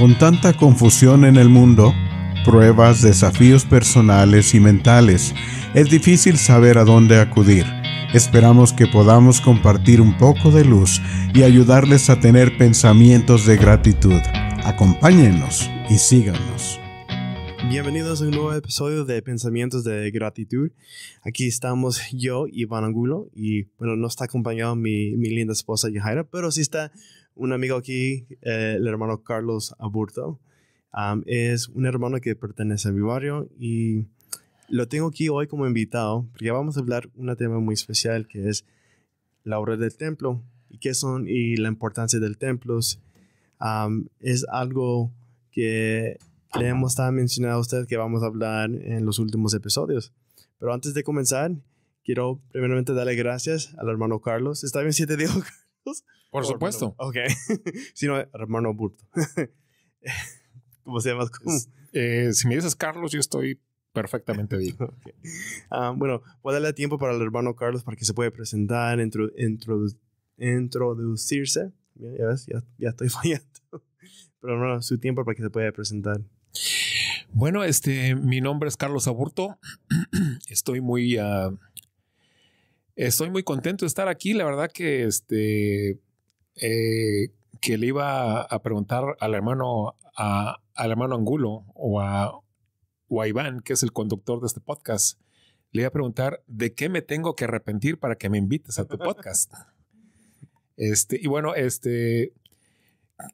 Con tanta confusión en el mundo, pruebas, desafíos personales y mentales, es difícil saber a dónde acudir. Esperamos que podamos compartir un poco de luz y ayudarles a tener pensamientos de gratitud. Acompáñenos y síganos. Bienvenidos a un nuevo episodio de Pensamientos de Gratitud. Aquí estamos yo, Iván Angulo, y bueno, no está acompañado mi, linda esposa Yajaira, pero sí está un amigo aquí, eh, el hermano Carlos Aburto. es un hermano que pertenece a mi barrio y lo tengo aquí hoy como invitado porque vamos a hablar un tema muy especial que es la obra del templo y qué son y la importancia del templo. es algo que le hemos estado mencionando a usted que vamos a hablar en los últimos episodios. Pero antes de comenzar, quiero primeramente darle gracias al hermano Carlos. ¿Está bien si te digo, Carlos? Por supuesto. Ok. Si no, hermano Aburto. ¿Cómo se llama? Eh, si me dices Carlos, yo estoy perfectamente bien. Ah, bueno, voy a darle tiempo para el hermano Carlos para que se pueda presentar, introducirse. Ya, ves, ya, estoy fallando. Pero hermano, su tiempo para que se pueda presentar. Bueno, este, mi nombre es Carlos Aburto. estoy muy, ah, estoy muy contento de estar aquí. La verdad que, este, eh, que le iba a preguntar al hermano, a, al hermano Angulo o a, Iván, que es el conductor de este podcast, le iba a preguntar de qué me tengo que arrepentir para que me invites a tu podcast. Este, y bueno, este,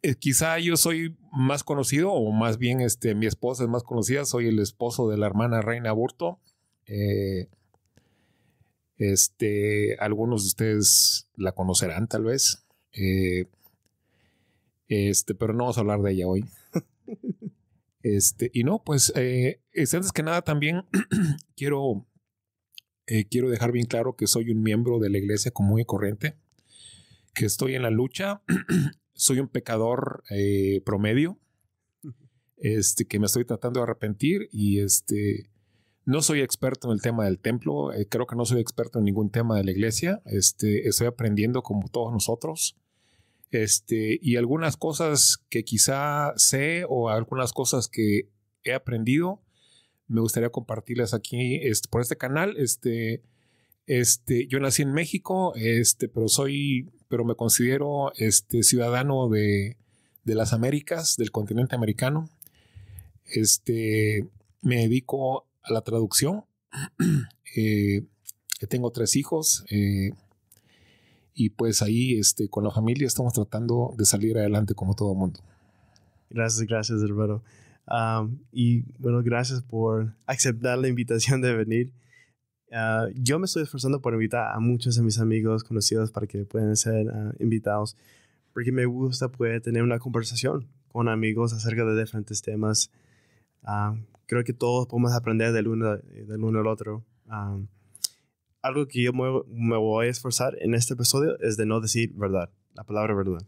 eh, quizá yo soy más conocido, o más bien este, mi esposa es más conocida, soy el esposo de la hermana Reina Burto. Eh, este, algunos de ustedes la conocerán tal vez. Eh, este, pero no vamos a hablar de ella hoy. Este, y no, pues eh, antes que nada también quiero, eh, quiero dejar bien claro que soy un miembro de la iglesia común y corriente, que estoy en la lucha, soy un pecador promedio, este, que me estoy tratando de arrepentir y este, no soy experto en el tema del templo, creo que no soy experto en ningún tema de la iglesia, este, estoy aprendiendo como todos nosotros. Este, y algunas cosas que quizá sé o algunas cosas que he aprendido, me gustaría compartirlas aquí este, por este canal. Este, este, yo nací en México, este, pero soy, pero me considero este, ciudadano de, las Américas, del continente americano. Este, me dedico a la traducción. Eh, tengo tres hijos. Eh, y pues ahí este, con la familia estamos tratando de salir adelante como todo el mundo. Gracias, gracias hermano. y bueno, gracias por aceptar la invitación de venir. Ah, yo me estoy esforzando por invitar a muchos de mis amigos conocidos para que puedan ser ah, invitados, porque me gusta poder pues, tener una conversación con amigos acerca de diferentes temas. Ah, creo que todos podemos aprender del uno, del uno al otro algo que yo me, voy a esforzar en este episodio es de no decir verdad, la palabra verdad.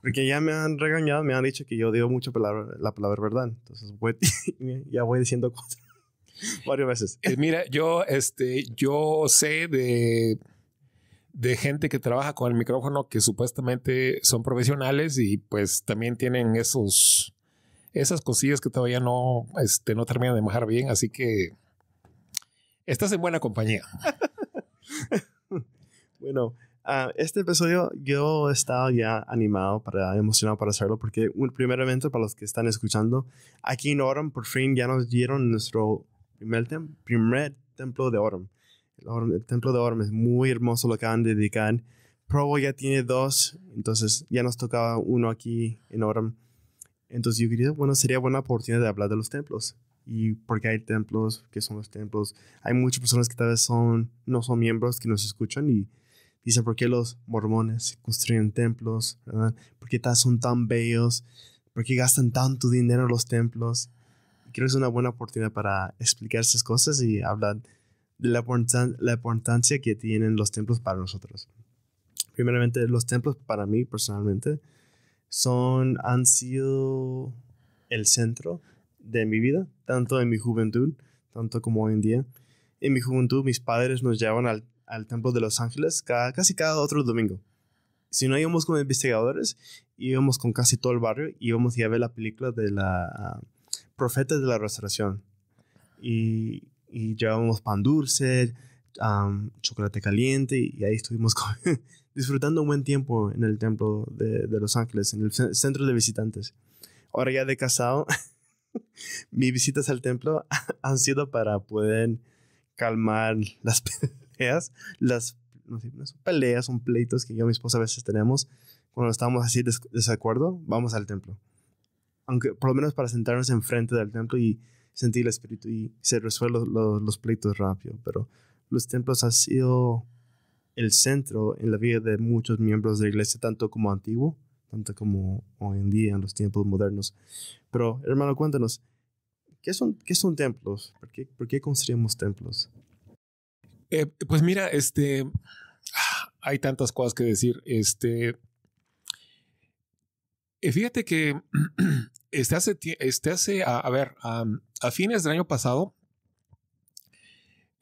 Porque ya me han regañado, me han dicho que yo digo mucho palabra, la palabra verdad. Entonces ya voy diciendo cosas varias veces. Eh, mira, yo, este, yo sé de, de gente que trabaja con el micrófono que supuestamente son profesionales y pues también tienen esos esas cosillas que todavía no, este, no terminan de bajar bien, así que estás en buena compañía. Bueno, ah, este episodio yo estaba ya animado, para, emocionado para hacerlo, porque primer evento para los que están escuchando, aquí en Orem por fin ya nos dieron nuestro primer, primer templo de Orem. El, templo de Orem es muy hermoso, lo acaban de dedicar. Provo ya tiene dos, entonces ya nos tocaba uno aquí en Orem. Entonces yo quería, bueno, sería buena oportunidad de hablar de los templos y porque hay templos, que son los templos. Hay muchas personas que tal vez son, no son miembros que nos escuchan y Dice, ¿por qué los mormones construyen templos? ¿verdad? ¿Por qué son tan bellos? ¿Por qué gastan tanto dinero los templos? Creo que es una buena oportunidad para explicar esas cosas y hablar de la, importancia que tienen los templos para nosotros. Primeramente, los templos para mí personalmente son, han sido el centro de mi vida, tanto en mi juventud, tanto como hoy en día. En mi juventud mis padres nos llevaban al al templo de Los Ángeles cada, casi cada otro domingo. Si no íbamos con investigadores, íbamos con casi todo el barrio, íbamos a ver la película de la ah, Profeta de la Restauración. Y, llevábamos pan dulce, chocolate caliente, y ahí estuvimos disfrutando un buen tiempo en el templo de, de Los Ángeles, en el centro de visitantes. Ahora ya de casado, mis visitas al templo han sido para poder calmar las las, peleas, son pleitos que yo y mi esposa a veces tenemos cuando estamos así de desacuerdo, vamos al templo. Aunque por lo menos para sentarnos enfrente del templo y sentir el espíritu y se resuelven los, pleitos rápido, pero los templos han sido el centro en la vida de muchos miembros de la iglesia, tanto como antiguo, tanto como hoy en día, en los tiempos modernos. Pero, hermano, cuéntanos, ¿qué son, qué son templos? ¿Por qué, por qué construimos templos? Eh, pues mira, este, hay tantas cosas que decir. Este, eh, fíjate que este hace, este hace a, ver, a, fines del año pasado,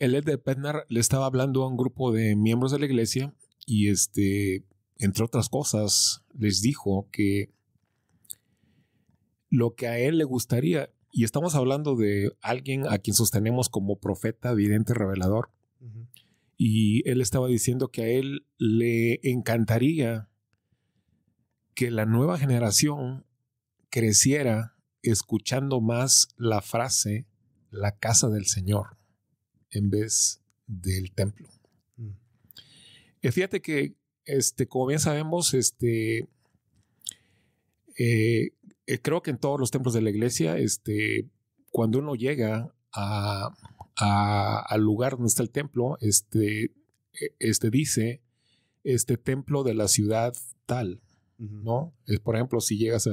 el Ed de Petnar le estaba hablando a un grupo de miembros de la iglesia y este, entre otras cosas, les dijo que lo que a él le gustaría, y estamos hablando de alguien a quien sostenemos como profeta, vidente, revelador, y él estaba diciendo que a él le encantaría que la nueva generación creciera escuchando más la frase la casa del Señor en vez del templo. Mm. fíjate que, este, como bien sabemos, este, eh, eh, creo que en todos los templos de la iglesia, este, cuando uno llega a, al lugar donde está el templo, este, e, este dice, este templo de la ciudad tal, ¿no? por ejemplo, si llegas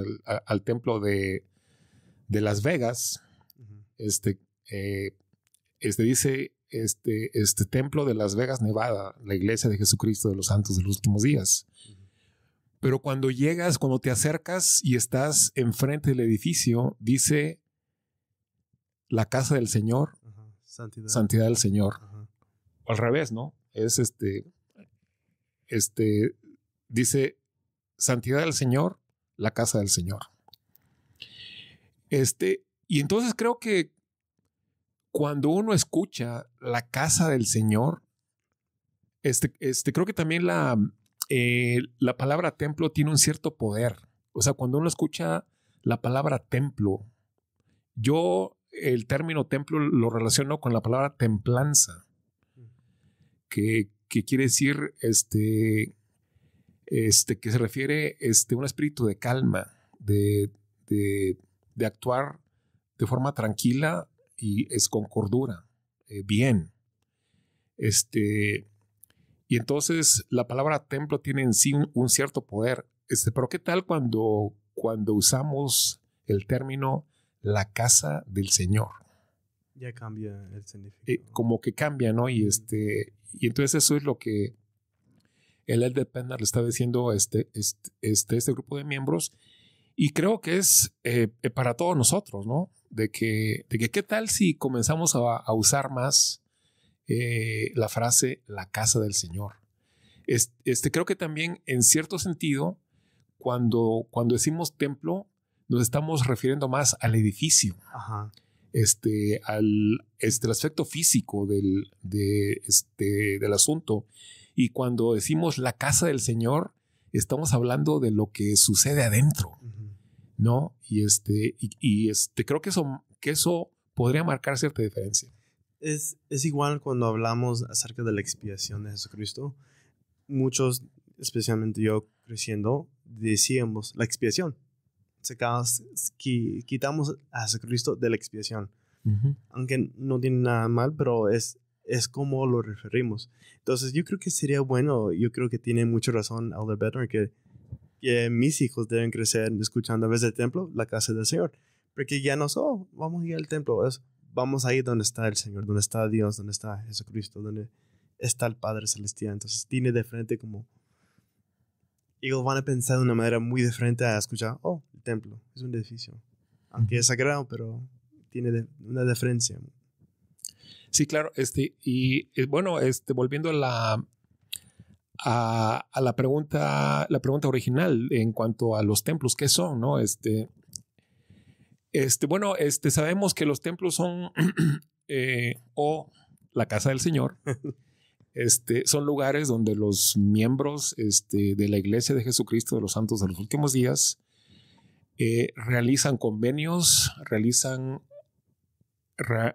al, templo de, de, Las Vegas, este, eh, este dice, este, este templo de Las Vegas, Nevada, la iglesia de Jesucristo de los Santos de los Últimos Días. Pero cuando llegas, cuando te acercas y estás enfrente del edificio, dice la casa del Señor santidad, del Señor. al revés, ¿no? Es este, este, dice, santidad del Señor, la casa del Señor. Este, y entonces creo que cuando uno escucha la casa del Señor, este, este, creo que también la, eh, la palabra templo tiene un cierto poder. O sea, cuando uno escucha la palabra templo, yo el término templo lo relaciono con la palabra templanza, que, quiere decir este, este, que se refiere este, un espíritu de calma, de, actuar de forma tranquila y es con cordura, eh, bien. Este, y entonces la palabra templo tiene en sí un, cierto poder. Este, pero ¿qué tal cuando, cuando usamos el término la casa del Señor. Ya cambia el significado. Eh, como que cambia, ¿no? Y este, y entonces eso es lo que el Elder Penner le está diciendo a este, este, este, este, grupo de miembros. Y creo que es eh, eh, para todos nosotros, ¿no? De que, qué tal si comenzamos a, usar más la frase la casa del Señor. Este, creo que también en cierto sentido, cuando, cuando decimos templo, nos estamos refiriendo más al edificio, Este, al este, aspecto físico del, de, este, del asunto. Y cuando decimos la casa del Señor, estamos hablando de lo que sucede adentro, ¿no? Y, este, y, este, creo que eso, que eso podría marcar cierta diferencia. Es, es igual cuando hablamos acerca de la expiación de Jesucristo. Muchos, especialmente yo creciendo, decíamos la expiación sacados, que quitamos a Jesucristo de la expiación. Aunque no tiene nada mal, pero es, es como lo referimos. Entonces yo creo que sería bueno, yo creo que tiene mucha razón Elder Bednar que, que mis hijos deben crecer escuchando a veces el templo, la casa del Señor. Porque ya no son, oh, vamos a ir al templo, es, vamos ir donde está el Señor, donde está Dios, donde está Jesucristo, donde está el Padre Celestial. Entonces tiene de frente como ellos van a pensar de una manera muy diferente a escuchar, oh, templo, es un edificio. Aunque es sagrado, pero tiene una diferencia. Sí, claro. Este, y eh, bueno, este, volviendo a la, a, la pregunta, la pregunta original en cuanto a los templos, ¿qué son? No? Este, este, bueno, este, sabemos que los templos son eh, o la casa del Señor. Este, son lugares donde los miembros este, de la Iglesia de Jesucristo de los Santos de los últimos días eh, realizan convenios, realizan,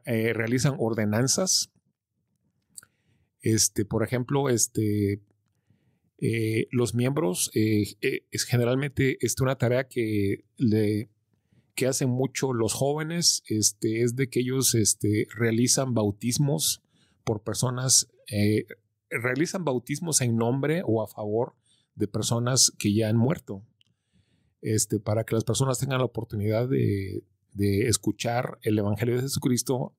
eh, realizan ordenanzas. Este, por ejemplo, este, eh, los miembros es generalmente este, una tarea que, le, que hacen mucho los jóvenes, este, es de que ellos este, realizan bautismos por personas, realizan bautismos en nombre o a favor de personas que ya han muerto. Este, para que las personas tengan la oportunidad de, escuchar el Evangelio de Jesucristo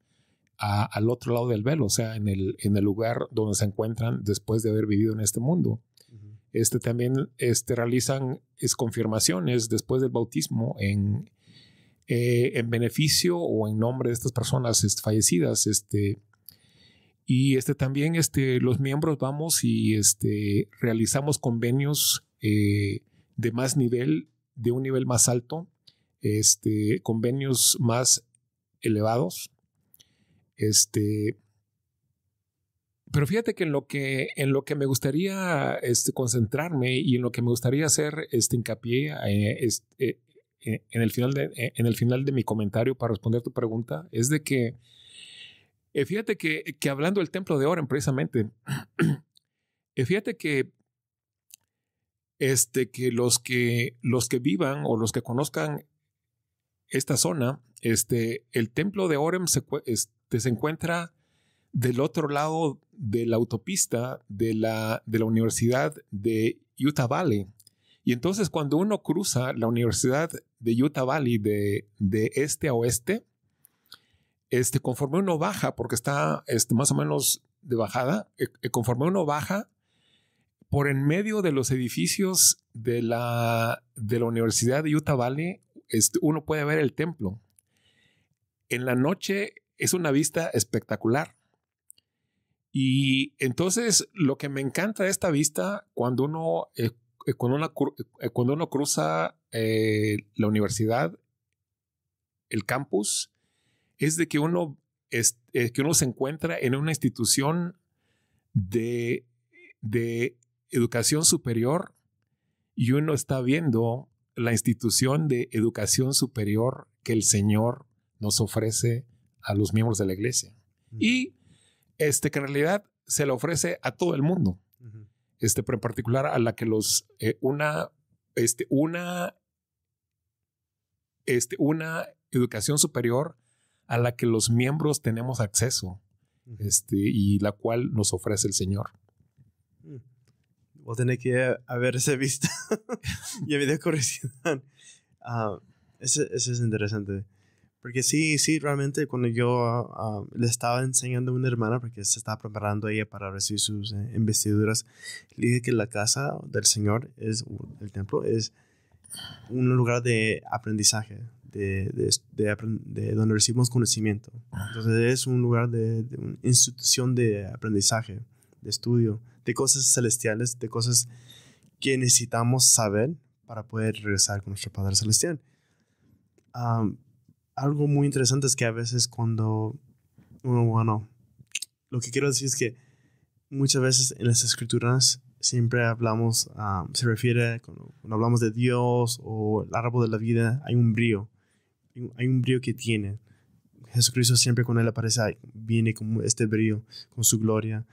al otro lado del velo, o sea, en el, en el lugar donde se encuentran después de haber vivido en este mundo. Este, también este, realizan es, confirmaciones después del bautismo en, eh, en beneficio o en nombre de estas personas este, fallecidas. Este, y este, también este, los miembros vamos y este, realizamos convenios eh, de más nivel de un nivel más alto, este, convenios más elevados. Este, pero fíjate que en lo que, en lo que me gustaría este, concentrarme y en lo que me gustaría hacer este, hincapié eh, eh, eh, en, el final de, en el final de mi comentario para responder tu pregunta es de que, fíjate que, que, hablando del templo de Oren precisamente, fíjate que este, que los que los que vivan o los que conozcan esta zona, este, el templo de Orem este, se, encuentra del otro lado de la autopista de la, de la Universidad de Utah Valley. Y entonces cuando uno cruza la Universidad de Utah Valley de, este a oeste, este, conforme uno baja, porque está más o menos de bajada, eh, eh, conforme uno baja, por en medio de los edificios de la, de la Universidad de Utah Valley, este, uno puede ver el templo. En la noche es una vista espectacular. Y entonces lo que me encanta de esta vista, cuando uno, eh, eh, eh, cuando, uno cruza la universidad, el campus, es de que uno, es, que uno se encuentra en una institución de educación superior y uno está viendo la institución de educación superior que el Señor nos ofrece a los miembros de la iglesia. Y este, que en realidad se la ofrece a todo el mundo, este, pero en particular a la que los, eh, una, este, una, este, una educación superior a la que los miembros tenemos acceso, este, y la cual nos ofrece el Señor voy a tener que haberse visto y haber corrección ah, eso, es interesante. Porque sí, sí, realmente cuando yo ah, le estaba enseñando a una hermana, porque se estaba preparando ella para recibir sus eh, investiduras, le dije que la casa del Señor, es el templo, es un lugar de aprendizaje, de, de, de, donde recibimos conocimiento. Ah. Entonces es un lugar de, una institución de aprendizaje de estudio, de cosas celestiales, de cosas que necesitamos saber para poder regresar con nuestro Padre Celestial. algo muy interesante es que a veces cuando, uno, bueno, lo que quiero decir es que muchas veces en las escrituras siempre hablamos, se refiere, cuando, cuando, hablamos de Dios o el árbol de la vida, hay un brío, hay un brío que tiene. Jesucristo siempre cuando Él aparece, viene con este brío, con su gloria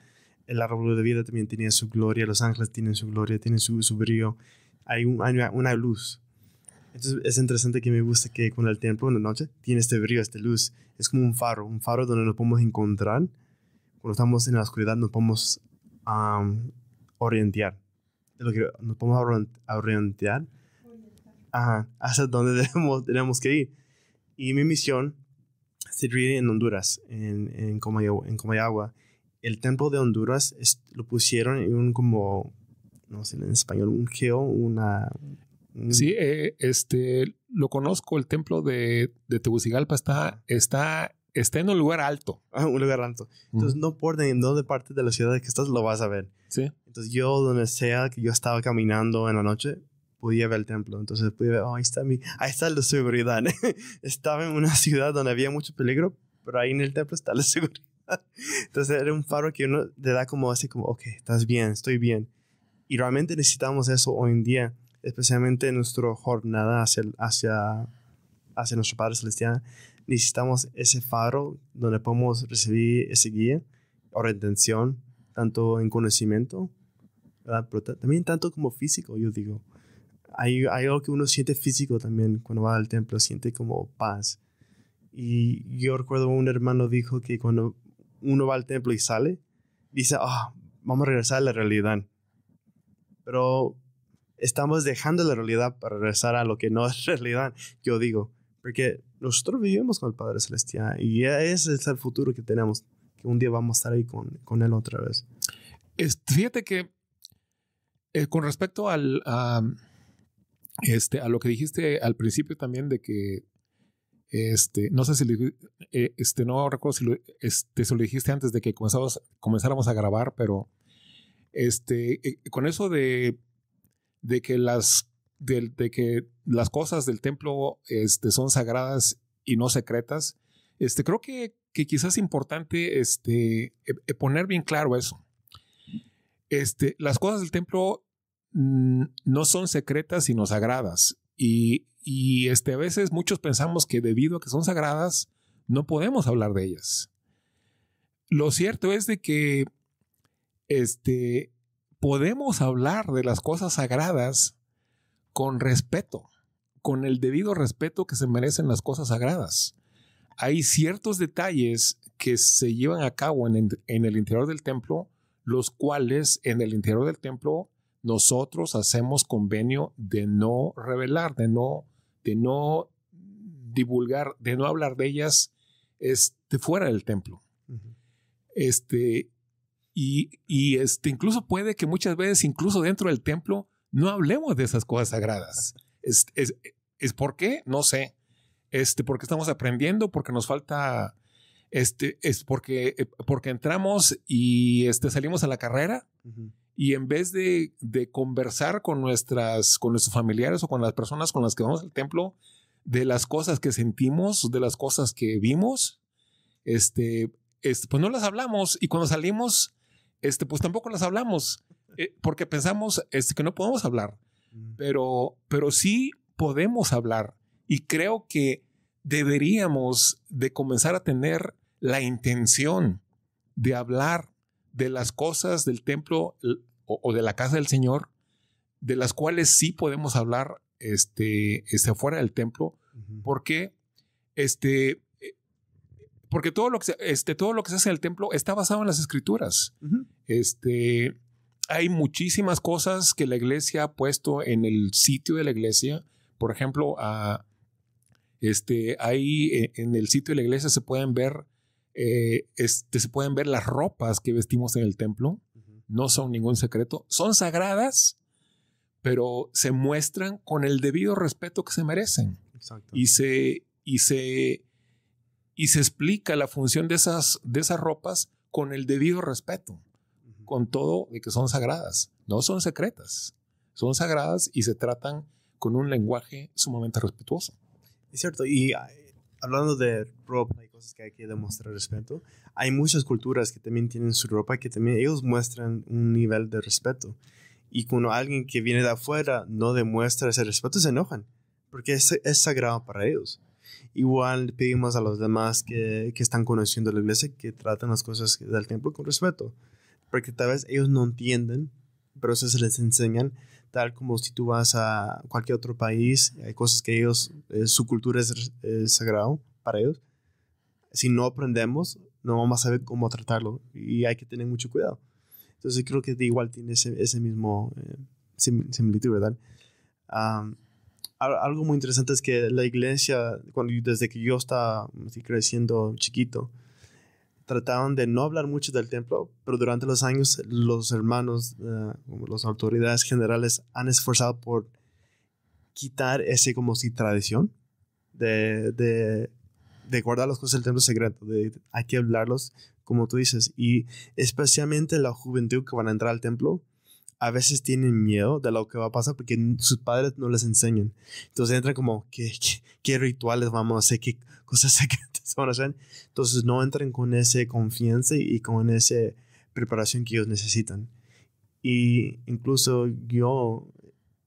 el árbol de vida también tenía su gloria, los ángeles tienen su gloria, tienen su, su brillo, hay, un, una luz. Entonces es interesante que me gusta que con el tiempo, en la noche, tiene este brillo, esta luz. Es como un faro, un faro donde nos podemos encontrar. Cuando estamos en la oscuridad nos podemos orientar. nos podemos orientar hacia donde debemos, tenemos que ir. Y mi misión se en Honduras, en, en, en Comayagua el templo de Honduras lo pusieron en un como, no sé en español, un geo, una... Sí, eh, este, lo conozco, el templo de, Tegucigalpa está, está, está en un lugar alto. Ah, un lugar alto. Entonces, no por en de parte de la ciudad que estás lo vas a ver. Sí. Entonces, yo, donde sea que yo estaba caminando en la noche, podía ver el templo. Entonces podía ver, oh, ahí está mi, ahí está la seguridad. estaba en una ciudad donde había mucho peligro, pero ahí en el templo está la seguridad. Entonces era un faro que uno te da como así como, ok, estás bien, estoy bien. Y realmente necesitamos eso hoy en día, especialmente en nuestra jornada hacia, hacia, nuestro Padre Celestial. Necesitamos ese faro donde podemos recibir ese guía o retención, tanto en conocimiento, ¿verdad? también tanto como físico, yo digo. Hay, hay, algo que uno siente físico también cuando va al templo, siente como paz. Y yo recuerdo un hermano dijo que cuando uno va al templo y sale, dice, ah, vamos a regresar a la realidad. Pero estamos dejando la realidad para regresar a lo que no es realidad, yo digo, porque nosotros vivimos con el Padre Celestial y ese es el futuro que tenemos, que un día vamos a estar ahí con, Él otra vez. fíjate que eh, con respecto al, este, a lo que dijiste al principio también de que este, no sé si eh, este, no recuerdo si lo, este, dijiste antes de que comenzáramos a grabar, pero este, eh, con eso de, de que las de, que las cosas del templo este, son sagradas y no secretas, este, creo que, quizás es importante este, e, e poner bien claro eso. Este, las cosas del templo mm, no son secretas sino sagradas. Y y este, a veces muchos pensamos que debido a que son sagradas, no podemos hablar de ellas. Lo cierto es de que este, podemos hablar de las cosas sagradas con respeto, con el debido respeto que se merecen las cosas sagradas. Hay ciertos detalles que se llevan a cabo en, en el interior del templo, los cuales en el interior del templo nosotros hacemos convenio de no revelar, de no de no divulgar, de no hablar de ellas este, fuera del templo. Este, y, y, este, incluso puede que muchas veces, incluso dentro del templo, no hablemos de esas cosas sagradas. Es, es, es por qué, no sé. Este, porque estamos aprendiendo, porque nos falta, este, es porque, eh, porque entramos y este, salimos a la carrera y en vez de, conversar con, nuestras, con nuestros familiares o con las personas con las que vamos al templo, de las cosas que sentimos, de las cosas que vimos, este, este pues no las hablamos y cuando salimos, este, pues tampoco las hablamos eh, porque pensamos este, que no podemos hablar, mm. pero, pero sí podemos hablar y creo que deberíamos de comenzar a tener la intención de hablar de las cosas del templo o, de la casa del Señor, de las cuales sí podemos hablar este, este, fuera del templo, porque, este, eh, porque todo, lo que se, este, todo lo que se hace en el templo está basado en las escrituras. este, hay muchísimas cosas que la iglesia ha puesto en el sitio de la iglesia. Por ejemplo, este, ahí eh, en el sitio de la iglesia se pueden ver, eh, este, se pueden ver las ropas que vestimos en el templo no son ningún secreto, son sagradas, pero se muestran con el debido respeto que se merecen. Y se, y se, y se explica la función de esas, de esas ropas con el debido respeto, con todo de que son sagradas, no son secretas, son sagradas y se tratan con un lenguaje sumamente respetuoso. Es cierto, y ah, hablando de ropa y cosas que hay que demostrar respeto, hay muchas culturas que también tienen su ropa que también ellos muestran un nivel de respeto. Y cuando alguien que viene de afuera no demuestra ese respeto, se enojan, porque es, sagrado para ellos. Igual pedimos a los demás que, están conociendo la iglesia que traten las cosas del templo con respeto, porque tal vez ellos no entienden, pero eso se les enseñan tal como si tú vas a cualquier otro país, hay cosas que ellos, eh, su cultura es sagrada sagrado para ellos. Si no aprendemos, no vamos a saber cómo tratarlo y hay que tener mucho cuidado. Entonces creo que igual tiene ese, ese mismo eh, similitud, ¿verdad? algo muy interesante es que la iglesia, cuando, desde que yo estaba creciendo chiquito, trataban de no hablar mucho del templo, pero durante los años los hermanos, eh, las autoridades generales han esforzado por quitar ese como si tradición de, de, guardar las cosas del templo secreto, de hay que hablarlos como tú dices, y especialmente la juventud que van a entrar al templo, a veces tienen miedo de lo que va a pasar porque sus padres no les enseñan. Entonces entran como, ¿qué, qué, rituales vamos a hacer? ¿Qué cosas secretas van a hacer? Entonces no entran con esa confianza y con esa preparación que ellos necesitan. Y incluso yo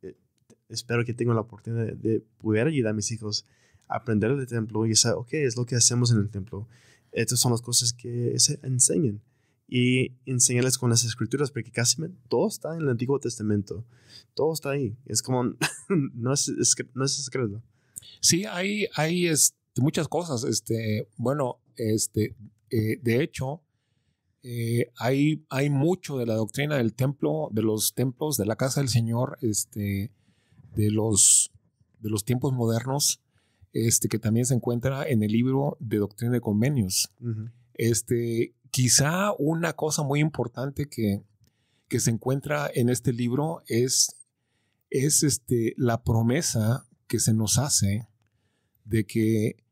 eh, espero que tenga la oportunidad de, poder ayudar a mis hijos a aprender del templo y saber, ok, es lo que hacemos en el templo. Estas son las cosas que se enseñan y enseñarles con las escrituras, porque casi todo está en el Antiguo Testamento, todo está ahí, es como, no es, secreto. Sí, hay, hay este, muchas cosas, este, bueno, este, eh, de hecho, eh, hay, hay mucho de la doctrina del templo, de los templos, de la casa del Señor, este, de, los, de los tiempos modernos, este, que también se encuentra en el libro de Doctrina de Convenios. Este, Quizá una cosa muy importante que, se encuentra en este libro es, es este, la promesa que se nos hace de que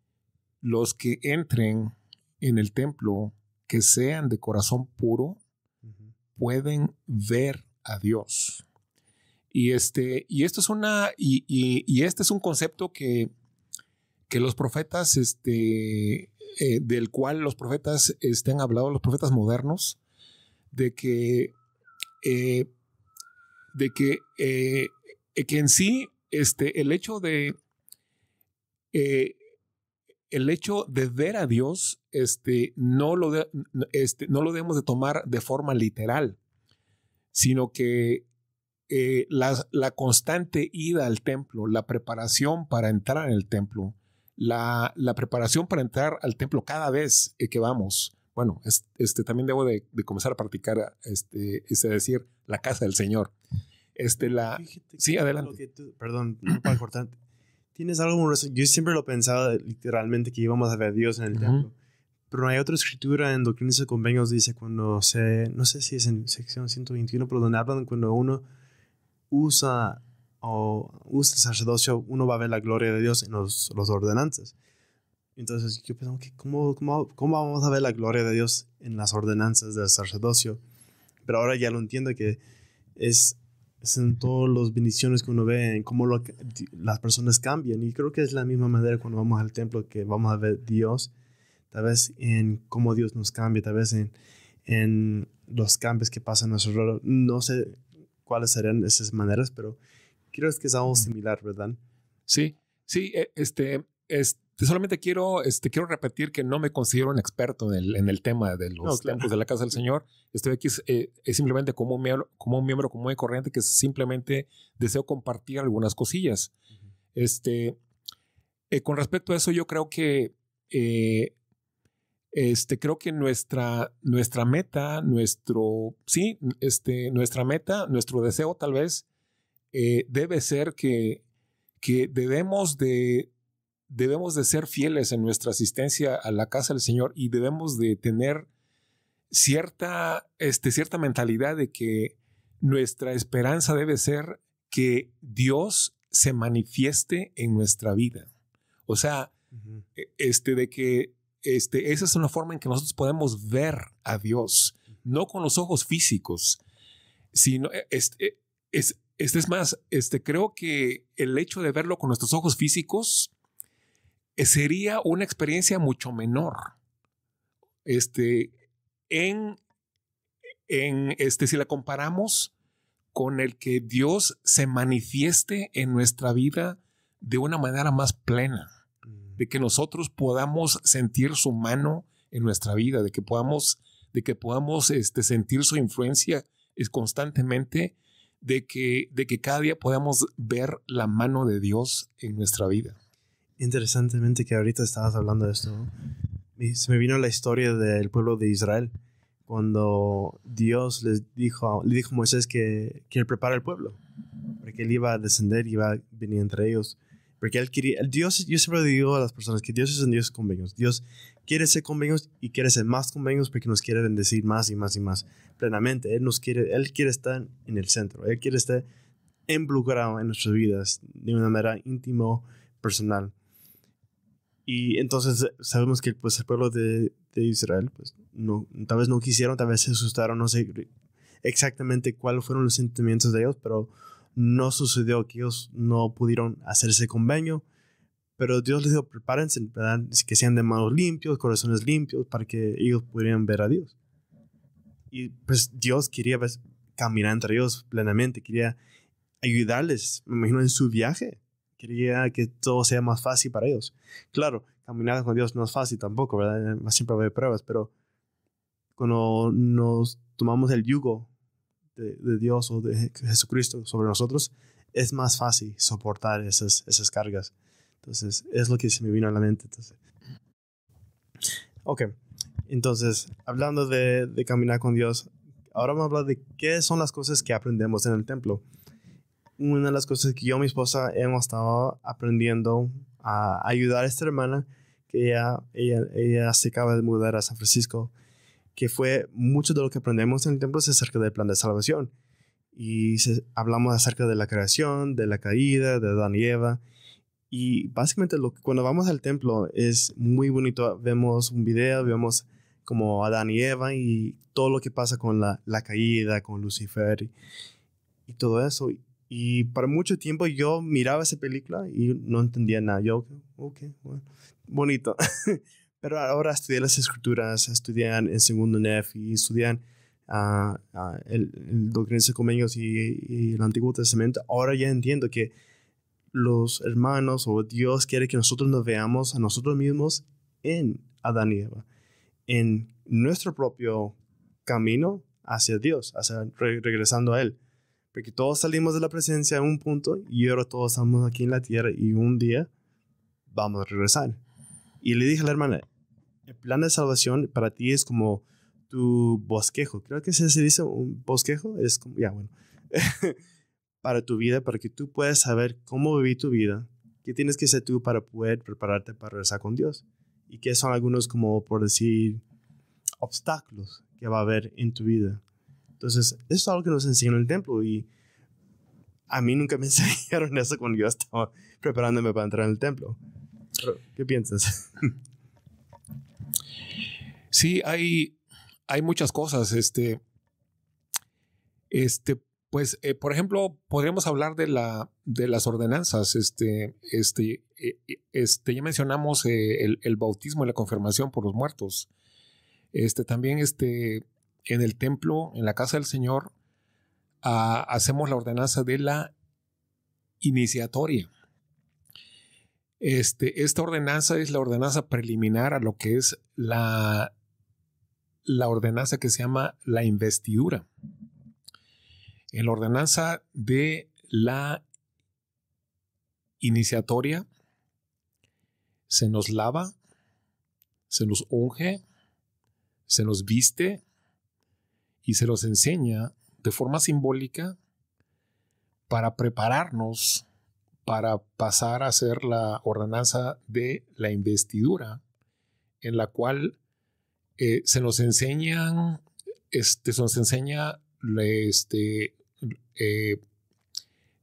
los que entren en el templo, que sean de corazón puro, pueden ver a Dios. Y este, y esto es una, y, este es un concepto que, los profetas este, eh, del cual los profetas estén han hablado, los profetas modernos, de que, eh, de que, eh, que en sí este, el hecho de el hecho de ver a Dios este, no, lo este, no lo debemos de tomar de forma literal, sino que la, la, constante ida al templo, la preparación para entrar en el templo, la, preparación para entrar al templo cada vez eh, que vamos. Bueno, este, también debo de, comenzar a practicar, este, es decir, la casa del Señor. Este, la... sí, adelante. perdón, no para cortarte. Tienes algo Yo siempre lo pensaba literalmente que íbamos a ver a Dios en el templo. Pero hay otra escritura en Doctrinas y Convenios dice cuando se, no sé si es en sección 121, pero donde hablan cuando uno usa o usa el sacerdocio, uno va a ver la gloria de Dios en los, los ordenanzas. Entonces yo pensaba, que ¿cómo, cómo, cómo vamos a ver la gloria de Dios en las ordenanzas del sacerdocio? Pero ahora ya lo entiendo que es, en todas las bendiciones que uno ve, en cómo lo, las personas cambian. Y creo que es la misma manera cuando vamos al templo que vamos a ver Dios, tal vez en cómo Dios nos cambia, tal vez en, en los cambios que pasan a nuestro No sé cuáles serían esas maneras, pero Creo que es algo similar, ¿verdad? Sí, sí, e, este, solamente quiero, este, quiero repetir que no me considero un experto en el, tema de los de la Casa del Señor. Estoy aquí eh, es simplemente como un, miembro, como un miembro común y corriente que simplemente deseo compartir algunas cosillas. Este, eh, con respecto a eso, yo creo que eh, este, creo que nuestra, nuestra meta, nuestro, sí, este, nuestra meta, nuestro deseo tal vez eh, debe ser que, que debemos de, debemos de ser fieles en nuestra asistencia a la casa del Señor y debemos de tener cierta, este, cierta mentalidad de que nuestra esperanza debe ser que Dios se manifieste en nuestra vida. O sea, e, este, de que este, esa es una forma en que nosotros podemos ver a Dios, no con los ojos físicos, sino e, este, e, este es más, este, creo que el hecho de verlo con nuestros ojos físicos eh, sería una experiencia mucho menor. Este, en, en este, si la comparamos con el que Dios se manifieste en nuestra vida de una manera más plena, mm. de que nosotros podamos sentir su mano en nuestra vida, de que podamos, de que podamos este, sentir su influencia es constantemente de que, de que cada día podamos ver la mano de Dios en nuestra vida. Interesantemente que ahorita estabas hablando de esto, se me vino la historia del pueblo de Israel, cuando Dios les dijo, le dijo a Moisés que, que él prepara el pueblo, porque él iba a descender iba a venir entre ellos. Porque él quería, Dios, yo siempre digo a las personas que Dios es un Dios convenios. Dios quiere ser convenios y quiere ser más convenios porque nos quiere bendecir más y más y más plenamente. Él nos quiere, Él quiere estar en el centro. Él quiere estar involucrado en nuestras vidas de una manera íntimo, personal. Y entonces eh, sabemos que pues, el pueblo de, Israel, pues, tal vez no quisieron, tal vez se asustaron, no sé exactamente cuáles fueron los sentimientos de ellos, pero no sucedió que ellos no pudieron ese convenio. Pero Dios les dijo, prepárense, que sean de manos limpios, corazones limpios, para que ellos pudieran ver a Dios. Y pues Dios quería pues, caminar entre ellos plenamente, quería ayudarles, me imagino, en su viaje. Quería que todo sea más fácil para ellos. Claro, caminar con Dios no es fácil tampoco, ¿verdad? Eh, siempre hay pruebas, pero cuando nos tomamos el yugo de, Dios o de Jesucristo sobre nosotros, es más fácil soportar esas, esas cargas. Entonces, es lo que se me vino a la mente. Entonces. Ok, entonces, hablando de, caminar con Dios, ahora vamos a hablar de qué son las cosas que aprendemos en el templo. Una de las cosas que yo y mi esposa hemos estado aprendiendo a ayudar a esta hermana que ella, se acaba de mudar a San Francisco, que fue mucho de lo que aprendemos en el templo es acerca del plan de salvación. Y hablamos acerca de la creación, de la caída, de Adán y Eva. Y básicamente lo que, cuando vamos al templo es muy bonito. Vemos un video, vemos como Adán y Eva y todo lo que pasa con la, caída, con Lucifer y, todo eso. Y para mucho tiempo yo miraba esa película y no entendía nada. Yo, ok, bueno, bonito. Pero ahora estudié las escrituras, estudié en segundo NEF y estudian ah, ah, el, el Doctrina Comenios y, y el Antiguo Testamento. Ahora ya entiendo que los hermanos o Dios quiere que nosotros nos veamos a nosotros mismos en Adán y Eva en nuestro propio camino hacia Dios, regresando a Él. Porque todos salimos de la presencia en un punto y ahora todos estamos aquí en la tierra y un día vamos a regresar. Y le dije a la hermana, el plan de salvación para ti es como tu bosquejo. Creo que se dice un bosquejo, es como, ya bueno, para tu vida, para que tú puedas saber cómo vivir tu vida, qué tienes que hacer tú para poder prepararte para regresar con Dios y que son algunos, como por decir, obstáculos que va a haber en tu vida. Entonces, eso es algo que nos enseña en el templo y a mí nunca me enseñaron eso cuando yo estaba preparándome para entrar en el templo. ¿Qué piensas? Sí, hay, hay muchas cosas. Este, este, pues, eh, por ejemplo, podríamos hablar de, la, de las ordenanzas. Este, este, eh, eh, este, ya mencionamos el, bautismo y la confirmación por los muertos. Este, también este, en el templo, en la casa del Señor, ah, hacemos la ordenanza de la iniciatoria. Este, esta ordenanza es la ordenanza preliminar a lo que es la, la ordenanza que se llama la investidura en la ordenanza de la iniciatoria se nos lava, se nos unge, se nos viste y se nos enseña de forma simbólica para prepararnos para pasar a ser la ordenanza de la investidura, en la cual eh, se nos enseñan, este, se nos enseña este, eh,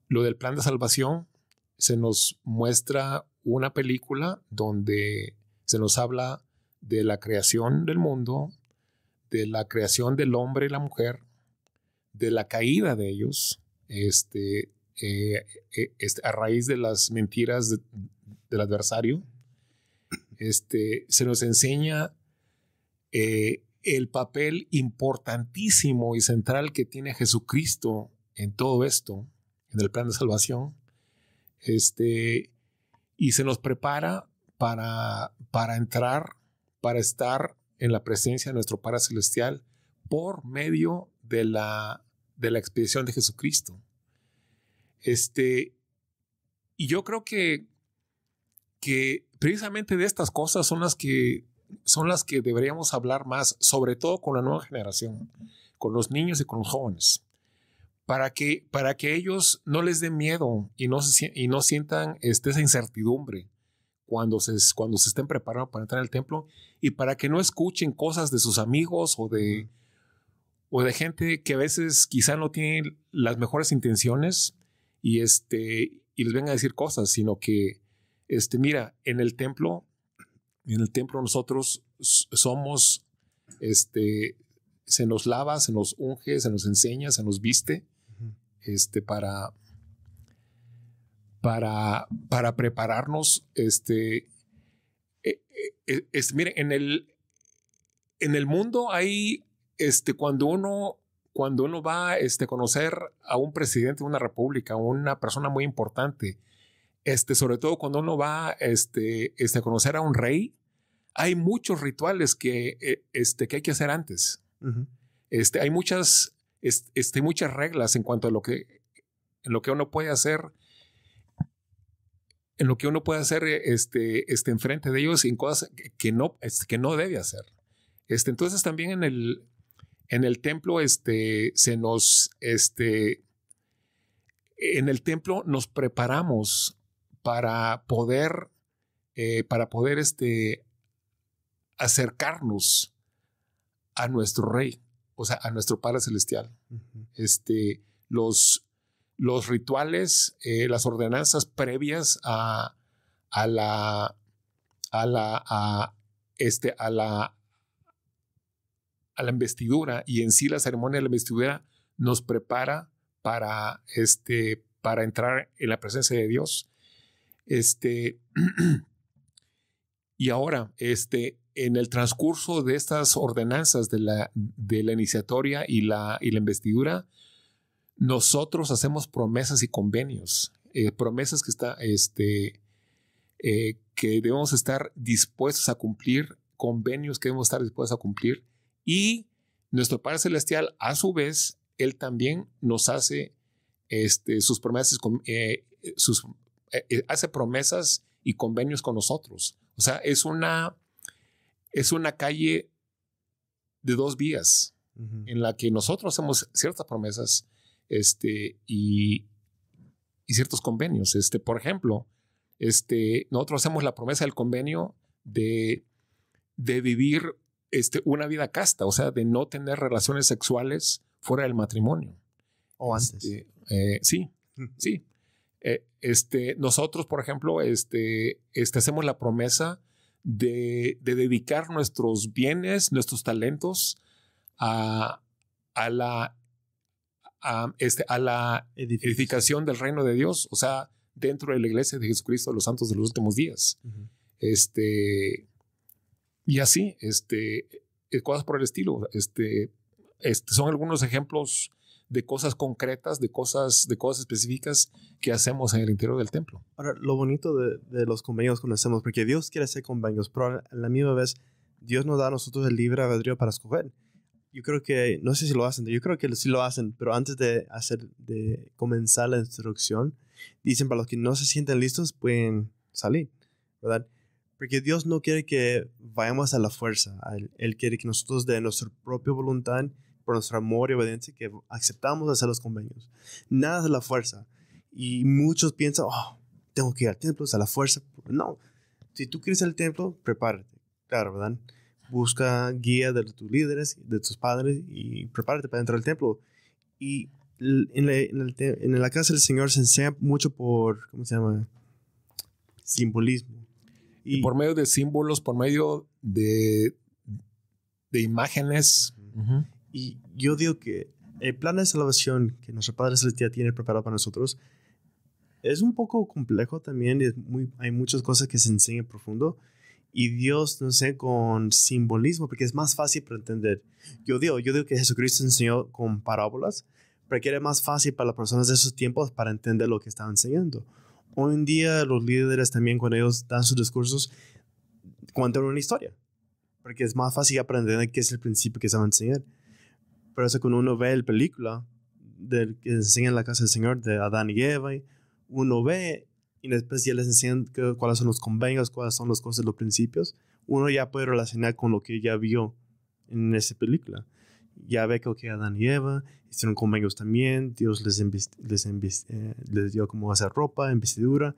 lo del plan de salvación se nos muestra una película donde se nos habla de la creación del mundo, de la creación del hombre y la mujer, de la caída de ellos, este, eh, eh, este a raíz de las mentiras del adversario. Este, se nos enseña el papel importantísimo y central que tiene Jesucristo en todo esto, en el plan de salvación, este, y se nos prepara para, para entrar, para estar en la presencia de nuestro Padre Celestial por medio de la, de la expedición de Jesucristo. Este, y yo creo que, que precisamente de estas cosas son las que son las que deberíamos hablar más, sobre todo con la nueva generación, con los niños y con los jóvenes para que, para que ellos no les den miedo y no, y no sientan este, esa incertidumbre cuando se, cuando se estén preparando para entrar al templo y para que no escuchen cosas de sus amigos o de, o de gente que a veces quizá no tiene las mejores intenciones y, este, y les vengan a decir cosas, sino que, este, mira, en el templo, en el templo nosotros somos, este, se nos lava, se nos unge, se nos enseña, se nos viste este, para, para, para prepararnos. Este, e, e, es, miren, en el, en el mundo hay, este, cuando uno cuando uno va este, a este, conocer a un presidente de una república, una persona muy importante, este, sobre todo cuando uno va este, este, a conocer a un rey, hay muchos rituales que, e, este, que hay que hacer antes. este, hay muchas este muchas reglas en cuanto a lo que, en lo que uno puede hacer en lo que uno puede hacer eh, este, este, enfrente de ellos en cosas que no, este, que no debe hacer. Este, entonces también en el, en el templo este, se nos, este, en el templo nos preparamos para poder, eh, para poder este, acercarnos a nuestro rey o sea, a nuestro Padre Celestial. este, los, los rituales, eh, las ordenanzas previas a, a la, a la, a, este, a la, a la investidura y en sí la ceremonia de la investidura nos prepara para, este, para entrar en la presencia de Dios. Este, y ahora, este, en el transcurso de estas ordenanzas de la, de la iniciatoria y la, y la investidura, nosotros hacemos promesas y convenios, eh, promesas que, está, este, eh, que debemos estar dispuestos a cumplir, convenios que debemos estar dispuestos a cumplir, y nuestro Padre Celestial, a su vez, Él también nos hace este, sus promesas, eh, sus, hace promesas y convenios con nosotros. O sea, es una es una calle de dos vías en la que nosotros hacemos ciertas promesas este, y, ciertos convenios. Este, por ejemplo, este, nosotros hacemos la promesa del convenio de, vivir este, una vida casta, o sea, de no tener relaciones sexuales fuera del matrimonio. O este, antes. Eh, sí, sí. Eh, este, nosotros, por ejemplo, este, este, hacemos la promesa de, dedicar nuestros bienes, nuestros talentos a, la, este, a la edificación. del reino de Dios, o sea, dentro de la iglesia de Jesucristo de los santos de los últimos días. Este, y así, este, eh, cosas por el estilo. Este, este, son algunos ejemplos de cosas concretas, de cosas, de cosas específicas que hacemos en el interior del templo. Ahora, lo bonito de, de los convenios que hacemos, porque Dios quiere hacer convenios, pero a la misma vez Dios nos da a nosotros el libre albedrío para escoger. Yo creo que, no sé si lo hacen, yo creo que sí lo hacen, pero antes de, hacer, de comenzar la instrucción, dicen para los que no se sienten listos, pueden salir, ¿verdad? Porque Dios no quiere que vayamos a la fuerza. Él, quiere que nosotros de nuestra propia voluntad por nuestro amor y obediencia que aceptamos hacer los convenios. Nada de la fuerza. Y muchos piensan, oh, tengo que ir al templo, es a la fuerza. No, si tú quieres ir al templo, prepárate. Claro, ¿verdad? Busca guía de tus líderes, de tus padres y prepárate para entrar al templo. Y en la, casa del Señor se enseña mucho por, ¿cómo se llama? Simbolismo. Y, por medio de símbolos, por medio de, de imágenes. Y yo digo que el plan de salvación que nuestro Padre Celestial tiene preparado para nosotros es un poco complejo también. Es muy, hay muchas cosas que se enseñan profundo. Y Dios, no sé, con simbolismo, porque es más fácil para entender. Yo digo, yo digo que Jesucristo enseñó con parábolas, porque era más fácil para las personas de esos tiempos para entender lo que estaba enseñando. Hoy en día los líderes también cuando ellos dan sus discursos cuentan una historia, porque es más fácil aprender qué es el principio que se va a enseñar. Por eso cuando uno ve la película del que enseña en la casa del Señor de Adán y Eva, uno ve y después ya les enseñan cuáles son los convenios, cuáles son las cosas, los principios, uno ya puede relacionar con lo que ya vio en esa película. Ya ve que Adán y Eva hicieron convenios también, Dios les, eh, les, dio como hacer ropa, vestidura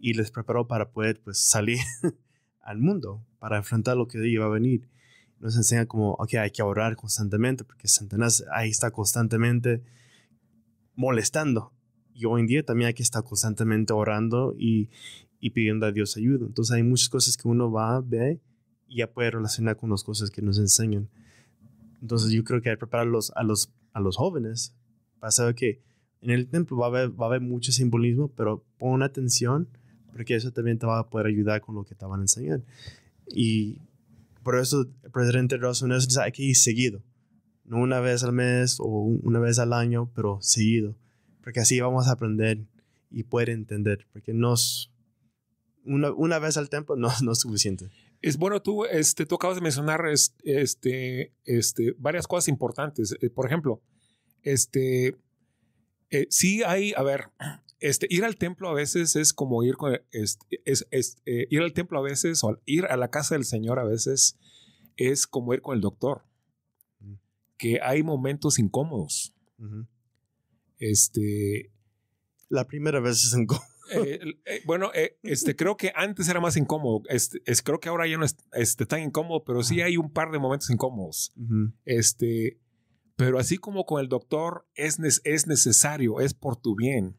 y les preparó para poder pues, salir al mundo, para enfrentar lo que iba a venir nos enseña como, ok, hay que orar constantemente porque Satanás ahí está constantemente molestando. Y hoy en día también hay que estar constantemente orando y, pidiendo a Dios ayuda. Entonces hay muchas cosas que uno va, a ve y ya puede relacionar con las cosas que nos enseñan. Entonces yo creo que hay que preparar a los, a los, jóvenes para saber que en el templo va a, haber, va a haber mucho simbolismo, pero pon atención porque eso también te va a poder ayudar con lo que te van a enseñar. Y por eso el presidente de Estados aquí seguido. No una vez al mes o una vez al año, pero seguido. Porque así vamos a aprender y poder entender. Porque nos, una, una vez al tiempo no, no es suficiente. Es bueno, tú, este, tú acabas de mencionar este, este, varias cosas importantes. Eh, por ejemplo, este, eh, sí hay, a ver, este, ir al templo a veces es como ir con, eh, ir al templo a veces o ir a la casa del Señor a veces es como ir con el doctor, mm. que hay momentos incómodos. Este, la primera vez es incómodo. Eh, eh, bueno, este, creo que antes era más incómodo. Este, es, creo que ahora ya no es este, tan incómodo, pero sí hay un par de momentos incómodos. Este, pero así como con el doctor es, es necesario, es por tu bien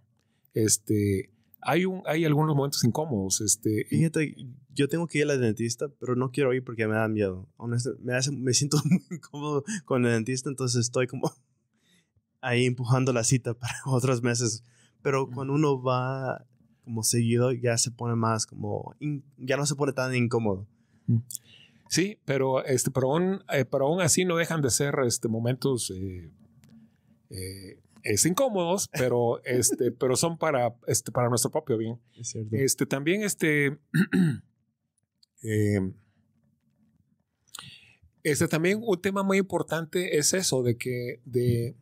este, hay, un, hay algunos momentos incómodos. Este, Fíjate, yo tengo que ir al dentista, pero no quiero ir porque me da miedo. Honestamente, me, me siento muy incómodo con el dentista, entonces estoy como ahí empujando la cita para otros meses. Pero cuando uno va como seguido, ya se pone más como, ya no se pone tan incómodo. Sí, pero, este, eh, aún, así no dejan de ser este, momentos eh, eh, es incómodos, pero este, pero son para este para nuestro propio bien. Este también este eh, este también un tema muy importante es eso de que de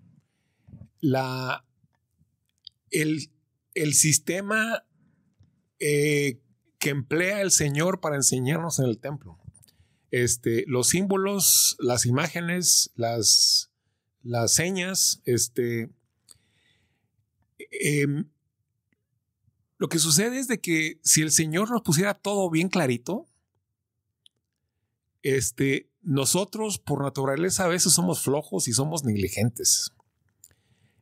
la el, sistema eh, que emplea el Señor para enseñarnos en el templo. Este, los símbolos, las imágenes, las, las señas, este, Em, lo que sucede es de que si el Señor nos pusiera todo bien clarito, este, nosotros por naturaleza a veces somos flojos y somos negligentes.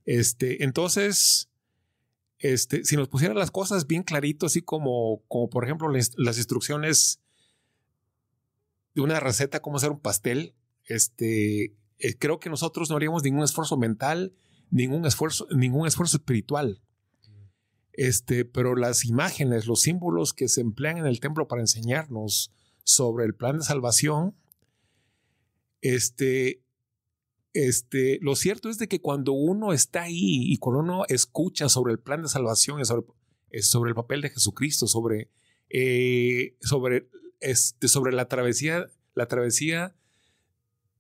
Este, entonces, este, si nos pusiera las cosas bien clarito, así como, como por ejemplo las instrucciones de una receta, cómo hacer un pastel, este, eh, creo que nosotros no haríamos ningún esfuerzo mental, ningún esfuerzo, ningún esfuerzo espiritual. Este, pero las imágenes, los símbolos que se emplean en el templo para enseñarnos sobre el plan de salvación, este, este, lo cierto es de que cuando uno está ahí y cuando uno escucha sobre el plan de salvación, sobre, el papel de Jesucristo, sobre, eh, sobre, este, sobre la travesía, la travesía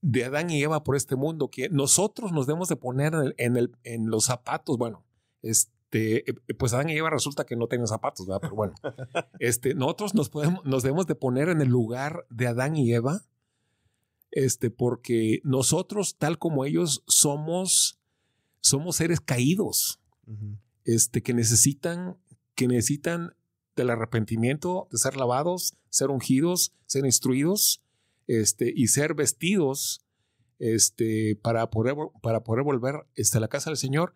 de Adán y Eva por este mundo, que nosotros nos debemos de poner en, el, en, los zapatos. Bueno, este, eh, pues Adán y Eva resulta que no tienen zapatos, Pero bueno, este, nosotros nos, podemos, nos debemos de poner en el lugar de Adán y Eva, este, porque nosotros, tal como ellos, somos, somos seres caídos, este, que necesitan, que necesitan del arrepentimiento, de ser lavados, ser ungidos, ser instruidos este, y ser vestidos este, para, poder, volver este, a la casa del Señor.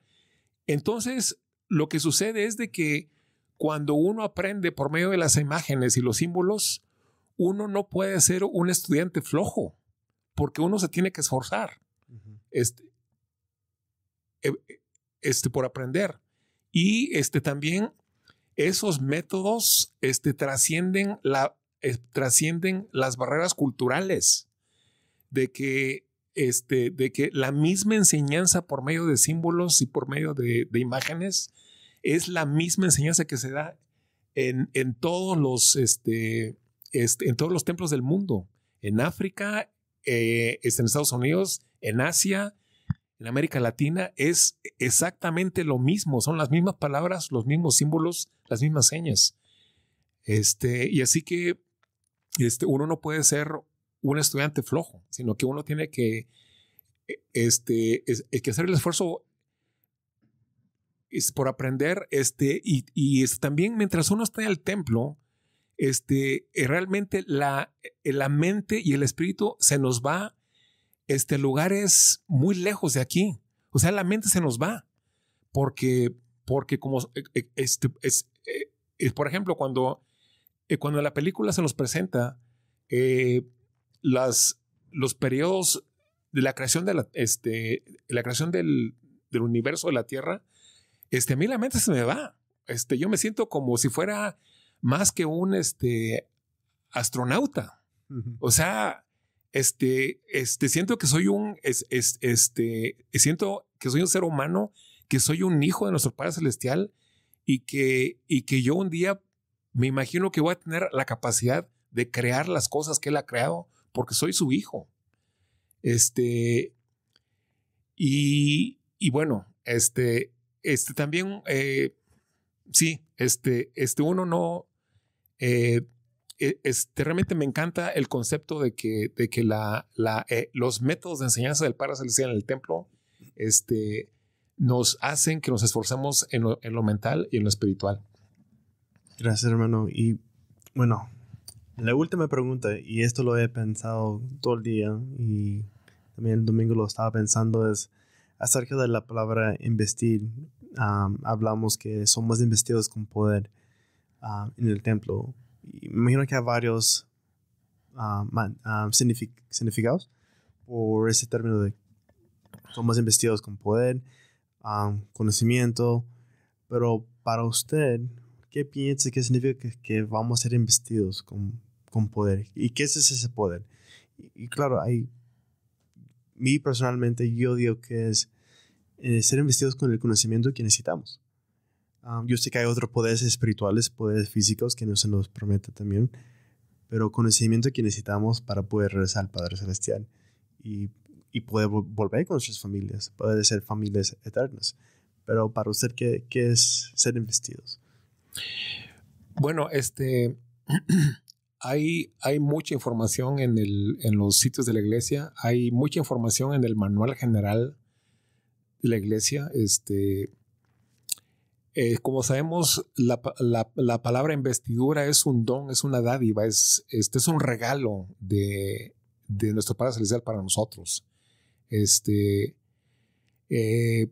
Entonces, lo que sucede es de que cuando uno aprende por medio de las imágenes y los símbolos, uno no puede ser un estudiante flojo, porque uno se tiene que esforzar e, e, este, por aprender. Y este, también esos métodos este, trascienden la, eh, trascienden las barreras culturales, de que, este, de que la misma enseñanza por medio de símbolos y por medio de, imágenes es la misma enseñanza que se da en, todos los, este, este, en todos los templos del mundo, en África, eh, este, en Estados Unidos, en Asia, en América Latina, es exactamente lo mismo, son las mismas palabras, los mismos símbolos, las mismas señas. Este, y así que este, uno no puede ser un estudiante flojo, sino que uno tiene que, e, este, que hacer el esfuerzo es por aprender este, y, este, también mientras uno está en el templo, este, eh, realmente la, eh, la mente y el espíritu se nos va este, a lugares muy lejos de aquí. O sea, la mente se nos va porque, porque como, e, e, este, es, eh, por ejemplo, cuando eh, cuando la película se nos presenta, eh, los periodos de la creación, de la, este, la creación del, universo de la Tierra, este, a mí la mente se me va. Este, yo me siento como si fuera más que un este, astronauta. O sea, este, este, siento que soy un, este, siento que soy un ser humano, que soy un hijo de nuestro Padre Celestial y que, y que yo un día me imagino que voy a tener la capacidad de crear las cosas que él ha creado porque soy su hijo. Este, y, bueno, este, este también, eh, sí, este, este uno no, eh, e, este, realmente me encanta el concepto de que, que la, eh, los métodos de enseñanza del Padre Celestial en el templo este, nos hacen que nos esforcemos en lo mental y en lo espiritual. Gracias, hermano. Y bueno, la última pregunta, y esto lo he pensado todo el día y también el domingo lo estaba pensando, es acerca de la palabra investir. hablamos que somos investidos con poder en el templo. me imagino que hay varios significados por ese término de somos investidos con poder, conocimiento, pero para usted, ¿qué piensa, qué significa que, vamos a ser investidos con, con, poder? ¿Y qué es ese poder? Y, claro, ahí mí personalmente yo digo que es eh, ser investidos con el conocimiento que necesitamos. Ah, yo sé que hay otros poderes espirituales, poderes físicos que no se nos promete también, pero conocimiento que necesitamos para poder regresar al Padre Celestial y, y poder volver con nuestras familias, poder ser familias eternas. Pero para usted, ¿qué, qué es ser investidos? Bueno, este, hay, hay mucha información en, los sitios de la iglesia, hay mucha información en el manual general de la iglesia. Este, eh, como sabemos, la, palabra investidura es un don, es una dádiva, es, este es un regalo de, nuestro Padre Celestial para nosotros. Este, eh,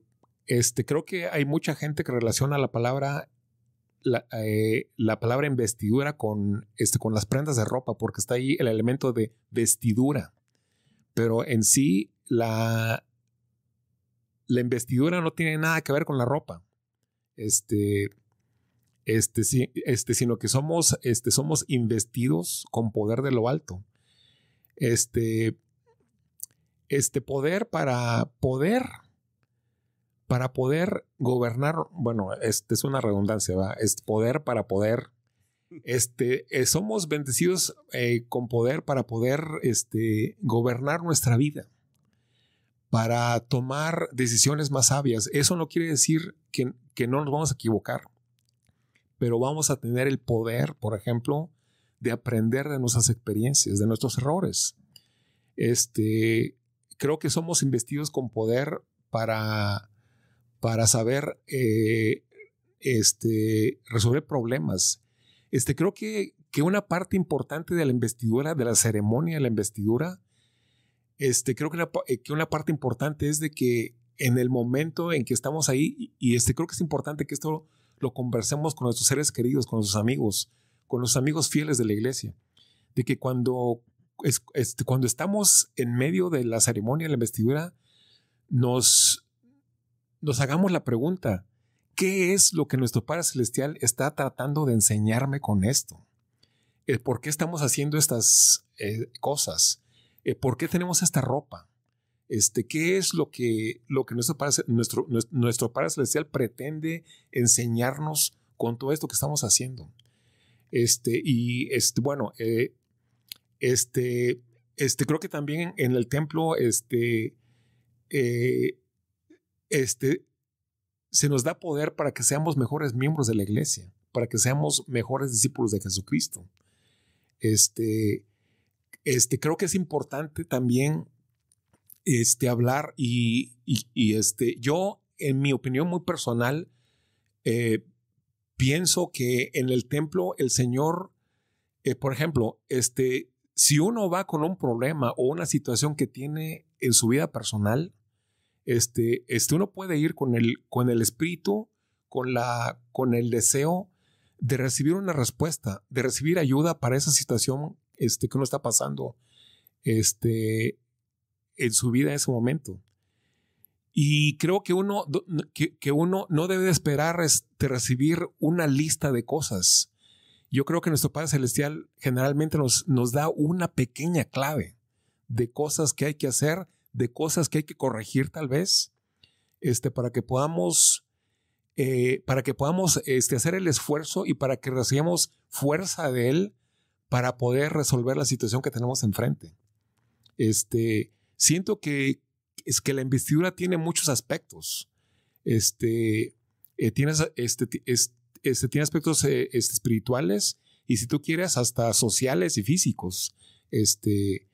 este, creo que hay mucha gente que relaciona la palabra la, eh, la palabra investidura con, este, con las prendas de ropa, porque está ahí el elemento de vestidura. Pero en sí, la, la investidura no tiene nada que ver con la ropa. Este, este, este, sino que somos, este, somos investidos con poder de lo alto. Este, este poder para poder para poder gobernar, bueno, este es una redundancia, ¿va? Es poder para poder. Este, eh, somos bendecidos eh, con poder para poder este, gobernar nuestra vida, para tomar decisiones más sabias. Eso no quiere decir que, que no nos vamos a equivocar, pero vamos a tener el poder, por ejemplo, de aprender de nuestras experiencias, de nuestros errores. Este, creo que somos investidos con poder para para saber eh, este, resolver problemas. Este, creo que, una parte importante de la investidura, de la ceremonia de la investidura, este, creo que, eh, que una parte importante es de que en el momento en que estamos ahí, y este, creo que es importante que esto lo conversemos con nuestros seres queridos, con nuestros amigos, con los amigos fieles de la iglesia, de que cuando, este, cuando estamos en medio de la ceremonia de la investidura, nos, nos hagamos la pregunta, ¿qué es lo que nuestro Padre Celestial está tratando de enseñarme con esto? ¿El eh, ¿Por qué estamos haciendo estas eh, cosas? Eh, ¿Por qué tenemos esta ropa? Este, ¿Qué es lo que, lo que nuestro, padre, nuestro, Padre Celestial pretende enseñarnos con todo esto que estamos haciendo? Este, y este, bueno, este, este, creo que también en el templo, este, este, se nos da poder para que seamos mejores miembros de la iglesia, para que seamos mejores discípulos de Jesucristo. Este, este, creo que es importante también este, hablar y, este, yo, en mi opinión muy personal, eh, pienso que en el templo el Señor, eh, por ejemplo, este, si uno va con un problema o una situación que tiene en su vida personal, este, este, uno puede ir con el, con el espíritu, con, la, con el deseo de recibir una respuesta, de recibir ayuda para esa situación este, que uno está pasando este, en su vida en ese momento. Y creo que uno, que, uno no debe esperar de este, recibir una lista de cosas. Yo creo que nuestro Padre Celestial generalmente nos, nos da una pequeña clave de cosas que hay que hacer de cosas que hay que corregir tal vez, este, para que podamos, eh, para que podamos este, hacer el esfuerzo y para que recibamos fuerza de Él para poder resolver la situación que tenemos enfrente. Este, siento que, es que la investidura tiene muchos aspectos. Este, eh, este, este, tiene aspectos eh, este, espirituales y si tú quieres hasta sociales y físicos. Este,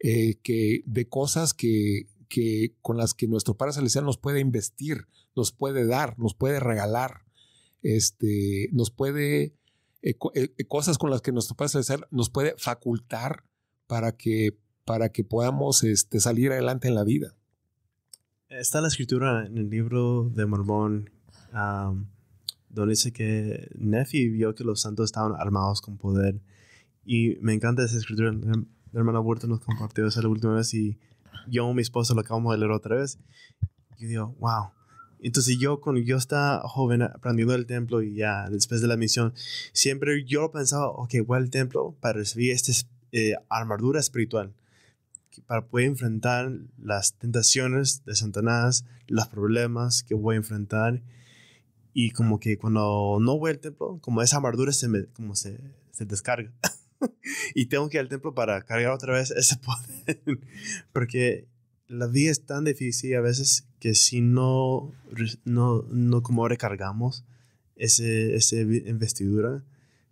eh, que, de cosas que, con las que nuestro Padre Celestial nos puede investir, nos puede dar, nos puede regalar, este, nos puede, eh, eh, cosas con las que nuestro Padre Celestial nos puede facultar para que, para que podamos este, salir adelante en la vida. Está la escritura en el libro de Mormón, donde dice que Nefi vio que los santos estaban armados con poder. Y me encanta esa escritura la hermano Huerta nos compartió esa la última vez y yo mi esposa lo acabamos de leer otra vez. Yo digo, wow. Entonces yo cuando yo estaba joven aprendiendo del templo y ya después de la misión, siempre yo pensaba, ok, voy al templo para recibir esta eh, armadura espiritual, para poder enfrentar las tentaciones de Satanás, los problemas que voy a enfrentar. Y como que cuando no voy al templo, como esa armadura se me, como se, se descarga. y tengo que ir al templo para cargar otra vez ese poder. Porque la vida es tan difícil a veces que si no, no, como recargamos ese, ese investidura,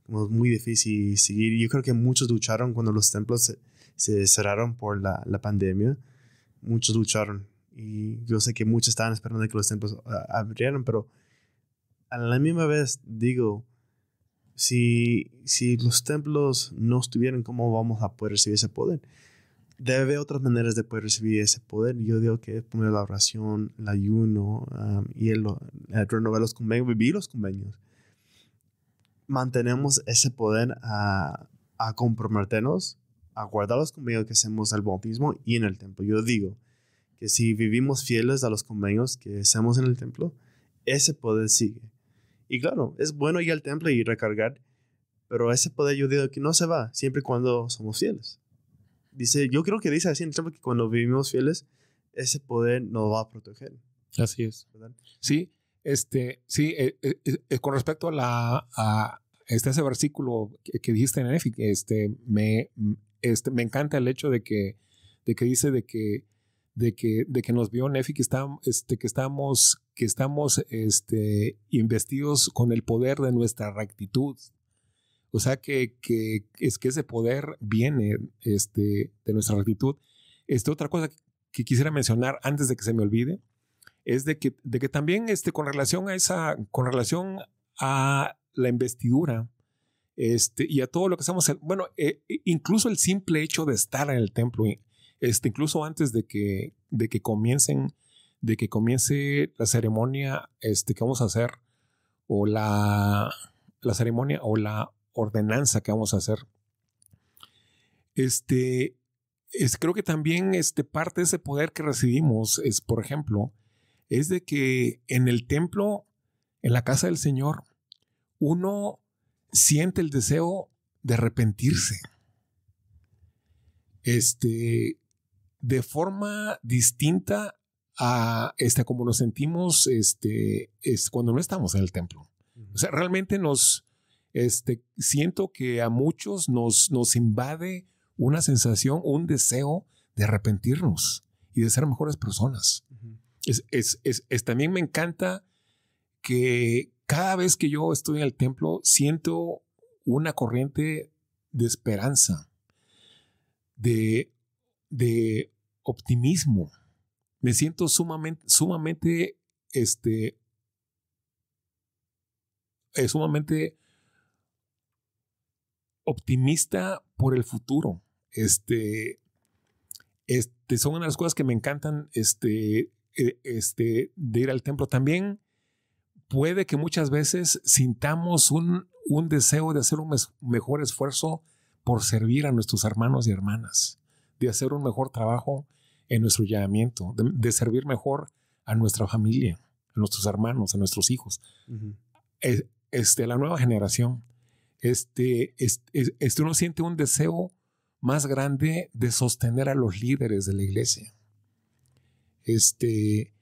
como es muy difícil seguir. Yo creo que muchos lucharon cuando los templos se, cerraron por la, la, pandemia. Muchos lucharon. Y yo sé que muchos estaban esperando que los templos ah, abrieran, pero a la misma vez digo, si, si los templos no estuvieran, ¿cómo vamos a poder recibir ese poder? Debe haber otras maneras de poder recibir ese poder. Yo digo que poner la oración, el ayuno y el, eh, renovar los convenios, vivir los convenios. Mantenemos ese poder a, a comprometernos, a guardar los convenios que hacemos al bautismo y en el templo. Yo digo que si vivimos fieles a los convenios que hacemos en el templo, ese poder sigue y claro, es bueno ir al templo y recargar, pero ese poder yo digo que no se va siempre cuando somos fieles. Dice, yo creo que dice así en el templo que cuando vivimos fieles, ese poder nos va a proteger. Así es. Sí, este, sí, eh, eh, eh, con respecto a la a este ese versículo que, dijiste en este me este me encanta el hecho de que de que dice de que de que, de que nos vio Nefi que, este, que estamos, que estamos este, investidos con el poder de nuestra rectitud. O sea que, es que ese poder viene este, de nuestra rectitud. Este, otra cosa que quisiera mencionar antes de que se me olvide es de que, de que también este, con relación a esa, con relación a la investidura, este, y a todo lo que hacemos, bueno, eh, incluso el simple hecho de estar en el templo, este, incluso antes de que, de que comiencen, de que comience la ceremonia este, que vamos a hacer, o la, la ceremonia o la ordenanza que vamos a hacer. Este, es, creo que también este, parte de ese poder que recibimos es, por ejemplo, es de que en el templo, en la casa del Señor, uno siente el deseo de arrepentirse. Este, de forma distinta a este, como nos sentimos este, cuando no estamos en el templo. O sea, realmente nos, este, siento que a muchos nos, nos invade una sensación, un deseo de arrepentirnos y de ser mejores personas. también me encanta que cada vez que yo estoy en el templo siento una corriente de esperanza, de, de optimismo. Me siento sumamente, sumamente, este, eh, sumamente optimista por el futuro. Este, este, son una de las cosas que me encantan, este, e, este, de ir al templo. También puede que muchas veces sintamos un, deseo de hacer un mejor esfuerzo por servir a nuestros hermanos y hermanas, de hacer un mejor trabajo en nuestro llamamiento, de, servir mejor a nuestra familia, a nuestros hermanos, a nuestros hijos, e, este, la nueva generación. Este, este, uno siente un deseo más grande de sostener a los líderes de la iglesia. Este,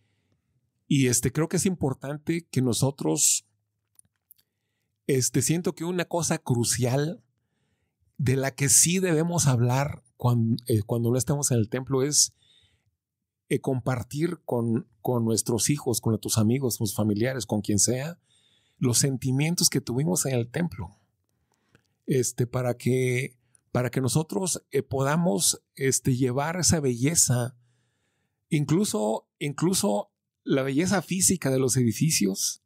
y este, creo que es importante que nosotros, este, siento que una cosa crucial de la que sí debemos hablar cuando, eh, cuando no estemos en el templo es eh, compartir con, nuestros hijos, con tus amigos, con tus familiares, con quien sea, los sentimientos que tuvimos en el templo. Este, para que, para que nosotros eh, podamos este, llevar esa belleza, incluso, incluso la belleza física de los edificios,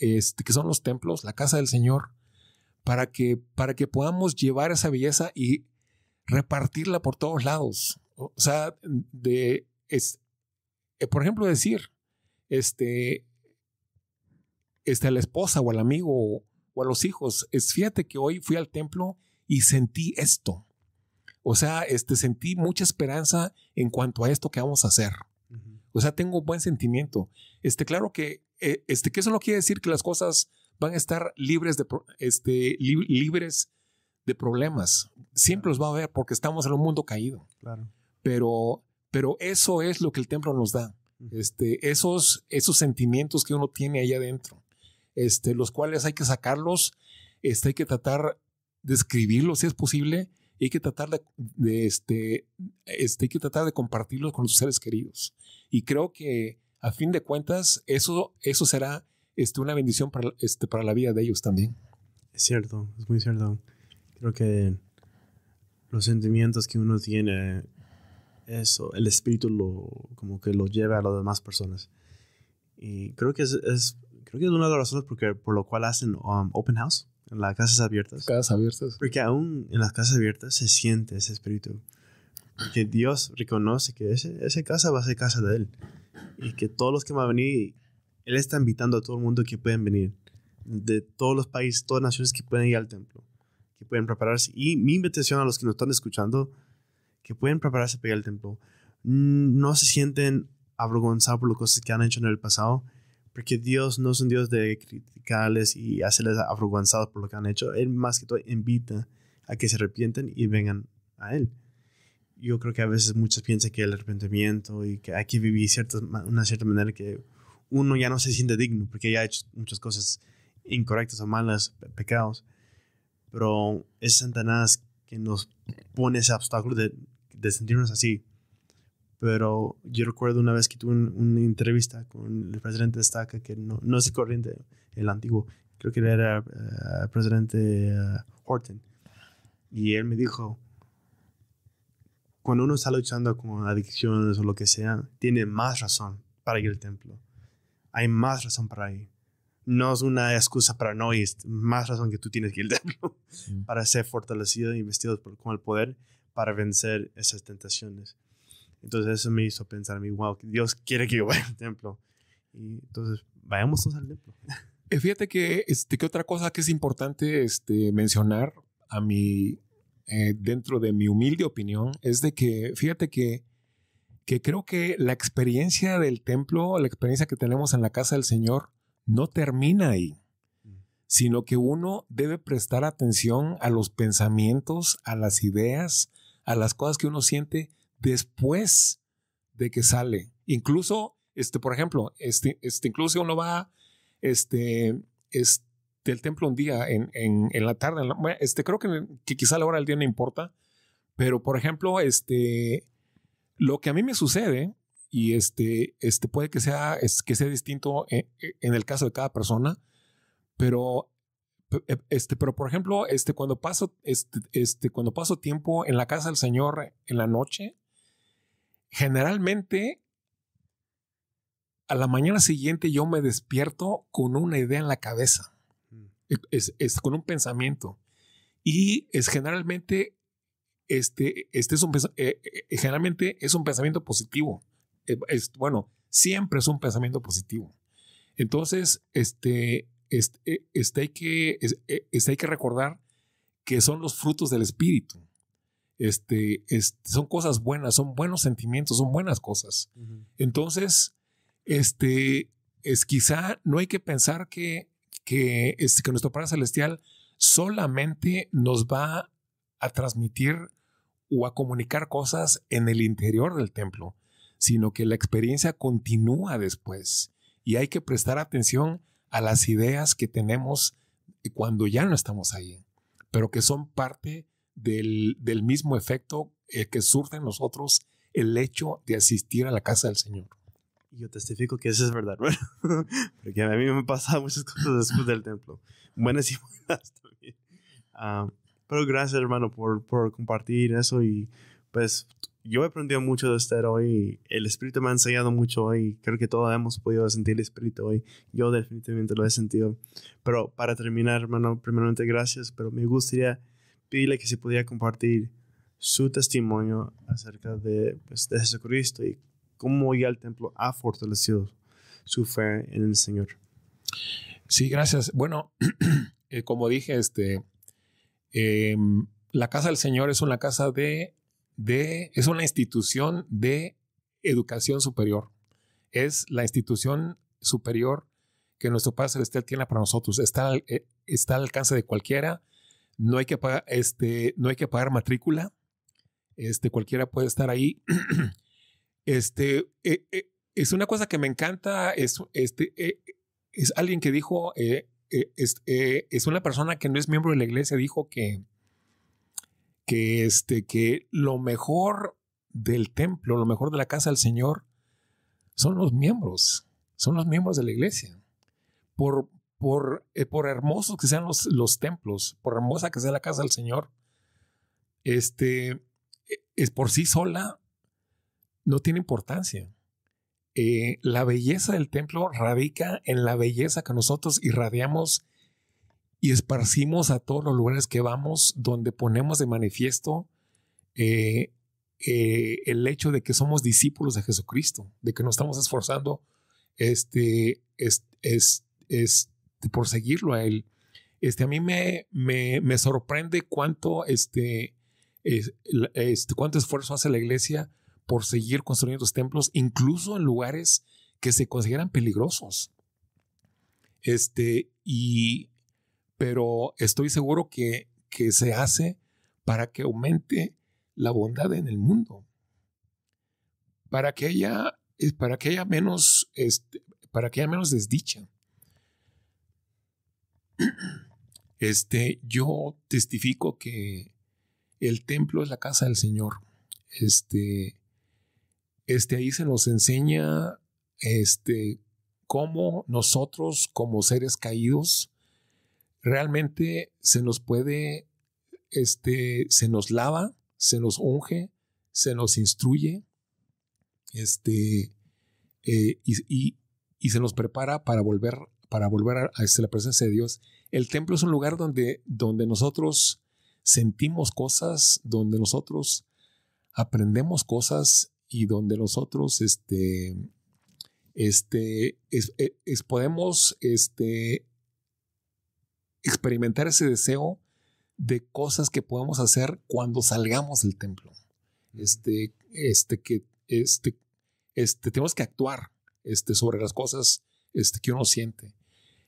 este, que son los templos, la casa del Señor, para que, para que podamos llevar esa belleza y repartirla por todos lados. O sea, de, es, eh, por ejemplo, decir, este, este, a la esposa o al amigo o, a los hijos, es, fíjate que hoy fui al templo y sentí esto. O sea, este, sentí mucha esperanza en cuanto a esto que vamos a hacer. O sea, tengo un buen sentimiento. Este, claro que, eh, este, que eso no quiere decir que las cosas van a estar libres de, este, libres de problemas. Siempre los va a haber porque estamos en un mundo caído. Claro. Pero pero eso es lo que el templo nos da. Este, esos, esos sentimientos que uno tiene ahí adentro, este, los cuales hay que sacarlos, este, hay que tratar de escribirlos si es posible, y hay que tratar de, este, este, hay que tratar de compartirlos con sus seres queridos. Y creo que a fin de cuentas, eso, eso será este, una bendición para, este, para la vida de ellos también. Es cierto, es muy cierto. Creo que los sentimientos que uno tiene eso, el espíritu lo, como que lo lleve a las demás personas. Y creo que es, creo que es una de las razones porque, por lo cual hacen um, open house en las casas abiertas. Casas abiertas. Porque aún en las casas abiertas se siente ese espíritu. Que Dios reconoce que ese, esa casa va a ser casa de Él. Y que todos los que van a venir, Él está invitando a todo el mundo que pueden venir. De todos los países, todas las naciones que pueden ir al templo. Que pueden prepararse. Y mi invitación a los que nos están escuchando que pueden prepararse para ir al templo, mm, no se sienten avergonzados por las cosas que han hecho en el pasado, porque Dios no es un Dios de criticarles y hacerles avergonzados por lo que han hecho. Él más que todo invita a que se arrepienten y vengan a Él. Yo creo que a veces muchos piensan que el arrepentimiento y que hay que vivir ciertas, una cierta manera que uno ya no se siente digno porque ya ha hecho muchas cosas incorrectas o malas, pecados. Pero es Satanás que nos pone ese obstáculo de, de sentirnos así. Pero yo recuerdo una vez que tuve una entrevista con el presidente de Estaca, que no, no, es el corriente, el antiguo, creo que era el eh, presidente eh, Horton. Y él me dijo, cuando uno está luchando con adicciones o lo que sea, tiene más razón para ir al templo. Hay más razón para ir no es una excusa para no ir. Más razón que tú tienes que ir al templo para ser fortalecido y e vestido con el poder para vencer esas tentaciones. Entonces eso me hizo pensar a mí, wow, Dios quiere que yo vaya al templo. Y entonces, vayamos todos al templo. Eh, fíjate que, este, que otra cosa que es importante este, mencionar a mí eh, dentro de mi humilde opinión, es de que, fíjate que, que creo que la experiencia del templo, la experiencia que tenemos en la casa del Señor, no termina ahí, mm. sino que uno debe prestar atención a los pensamientos, a las ideas, a las cosas que uno siente después de que sale. Incluso, este, por ejemplo, este, este, incluso uno va, este, este, del templo un día en, en, la tarde, este, creo que, quizá la hora del día no importa, pero por ejemplo, este, lo que a mí me sucede y este, este puede que sea, que sea distinto e, e, en, el caso de cada persona, pero, e, este, pero por ejemplo, este, cuando, paso, este, este, cuando paso tiempo en la casa del Señor en la noche, generalmente a la mañana siguiente yo me despierto con una idea en la cabeza, mm. es, con un pensamiento. Y es generalmente, este, este es un, generalmente es un pensamiento positivo. Eh, bueno, siempre es un pensamiento positivo. Entonces, este, este, eh, este hay, que, eh, este hay que recordar que son los frutos del espíritu. Este, son cosas buenas, son buenos sentimientos, son buenas cosas. Entonces, este, es, quizá no hay que pensar que, que, este, que nuestro Padre Celestial solamente nos va a transmitir o a comunicar cosas en el interior del templo, sino que la experiencia continúa después y hay que prestar atención a las ideas que tenemos cuando ya no estamos ahí, pero que son parte del, mismo efecto eh, que surge en nosotros el hecho de asistir a la casa del Señor. y Yo testifico que eso es verdad, bueno, porque a mí me han pasado muchas cosas después del templo, buenas y buenas también. Ah, pero gracias, hermano, por, por compartir eso y pues yo he aprendido mucho de estar hoy, el Espíritu me ha enseñado mucho hoy, creo que todos hemos podido sentir el Espíritu hoy, yo definitivamente lo he sentido. Pero para terminar, hermano, primeramente gracias, pero me gustaría pedirle que se pudiera compartir su testimonio acerca de, pues, Jesucristo y cómo ya el templo ha fortalecido su fe en el Señor. Sí, gracias. Bueno, eh, como dije, este, em, la casa del Señor es una casa de es una institución de educación superior. Es la institución superior que nuestro Padre Celestial tiene para nosotros. Está, al eh, alcance de cualquiera. No hay que pagar, este, matrícula. Este, cualquiera puede estar ahí. Este, eh, eh, es una cosa que me encanta. Es, alguien que dijo, es, una persona que no es miembro de la iglesia, dijo que que, este, que lo mejor del templo, lo mejor de la casa del Señor, son los miembros, son los miembros de la iglesia. Por, por, eh, por hermosos que sean los, los, templos, por hermosa que sea la casa del Señor, este, eh, es por sí sola no tiene importancia. Eh, la belleza del templo radica en la belleza que nosotros irradiamos y esparcimos a todos los lugares que vamos donde ponemos de manifiesto eh, eh, el hecho de que somos discípulos de Jesucristo, de que nos estamos esforzando este, es, por seguirlo a Él. Este, a mí me, me, me sorprende cuánto, este, este, cuánto esfuerzo hace la iglesia por seguir construyendo los templos, incluso en lugares que se consideran peligrosos. Este, y, pero estoy seguro que, se hace para que aumente la bondad en el mundo, para que haya, para que menos, este, para que haya menos desdicha. Este, yo testifico que el templo es la casa del Señor. Este, este ahí se nos enseña este cómo nosotros como seres caídos realmente se nos puede, este, se nos lava, se nos unge, se nos instruye, este, eh, y, se nos prepara para volver, para volver a, este, la presencia de Dios. El templo es un lugar donde, donde nosotros sentimos cosas, donde nosotros aprendemos cosas y donde nosotros este, este, es, eh, podemos este, experimentar ese deseo de cosas que podemos hacer cuando salgamos del templo. Este, este, que, este, este, tenemos que actuar este, sobre las cosas este, que uno siente.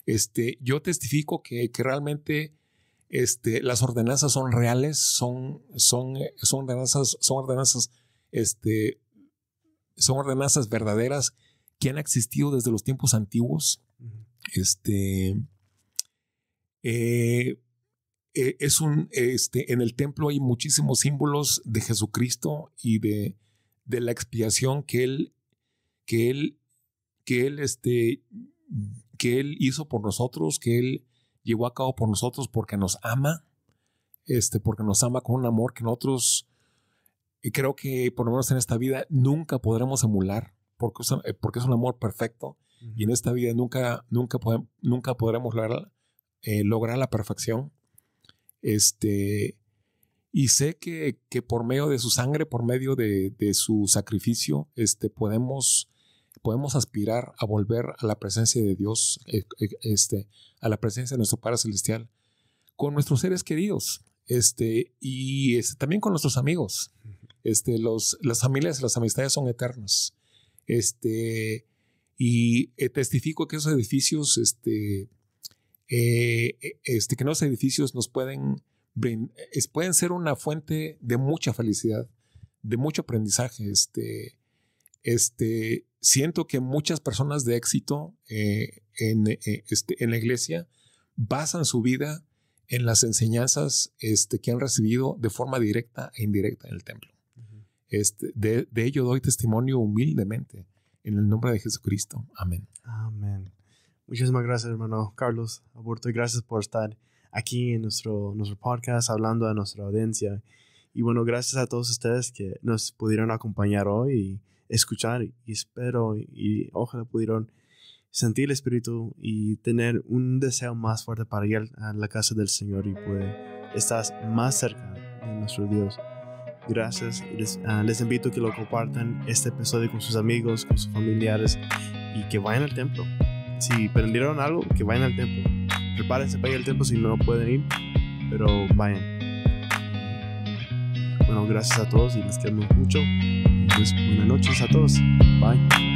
Este, yo testifico que, que realmente este, las ordenanzas son reales, son, son, eh, son ordenanzas, son ordenanzas, este, son ordenanzas verdaderas que han existido desde los tiempos antiguos. Este, eh, eh, es un, este, en el templo hay muchísimos símbolos de Jesucristo y de, de la expiación que él, que él, que él, este, que él hizo por nosotros, que él llevó a cabo por nosotros porque nos ama, este, porque nos ama con un amor que nosotros creo que por lo menos en esta vida nunca podremos emular porque es, eh, porque es un amor perfecto y en esta vida nunca, nunca, nunca podremos lograr, eh, lograr la perfección. Este, y sé que, por medio de su sangre, por medio de, su sacrificio, este, podemos, podemos aspirar a volver a la presencia de Dios, e, e, este, a la presencia de nuestro Padre Celestial, con nuestros seres queridos, este, y este, también con nuestros amigos. Este, los, las familias las amistades son eternas. Este, y eh, testifico que esos edificios este, eh, e, este, que los edificios nos pueden, pueden ser una fuente de mucha felicidad, de mucho aprendizaje. Este, este, siento que muchas personas de éxito eh, en, eh, este, en, la iglesia basan su vida en las enseñanzas este, que han recibido de forma directa e indirecta en el templo. este, de, de, ello doy testimonio humildemente en el nombre de Jesucristo. Amén. Amén. Muchísimas gracias, hermano Carlos Aborto, y gracias por estar aquí en nuestro, nuestro podcast hablando a nuestra audiencia. Y bueno, gracias a todos ustedes que nos pudieron acompañar hoy y escuchar y espero y ojalá pudieron sentir el Espíritu y tener un deseo más fuerte para ir a la casa del Señor y poder estar más cerca de nuestro Dios. Gracias, les, ah, les invito a que lo compartan este episodio con sus amigos, con sus familiares y que vayan al templo si prendieron algo, que vayan al templo. Prepárense para ir al templo si no pueden ir, pero vayan. Bueno, gracias a todos y les queremos mucho. Pues buenas noches a todos. Bye.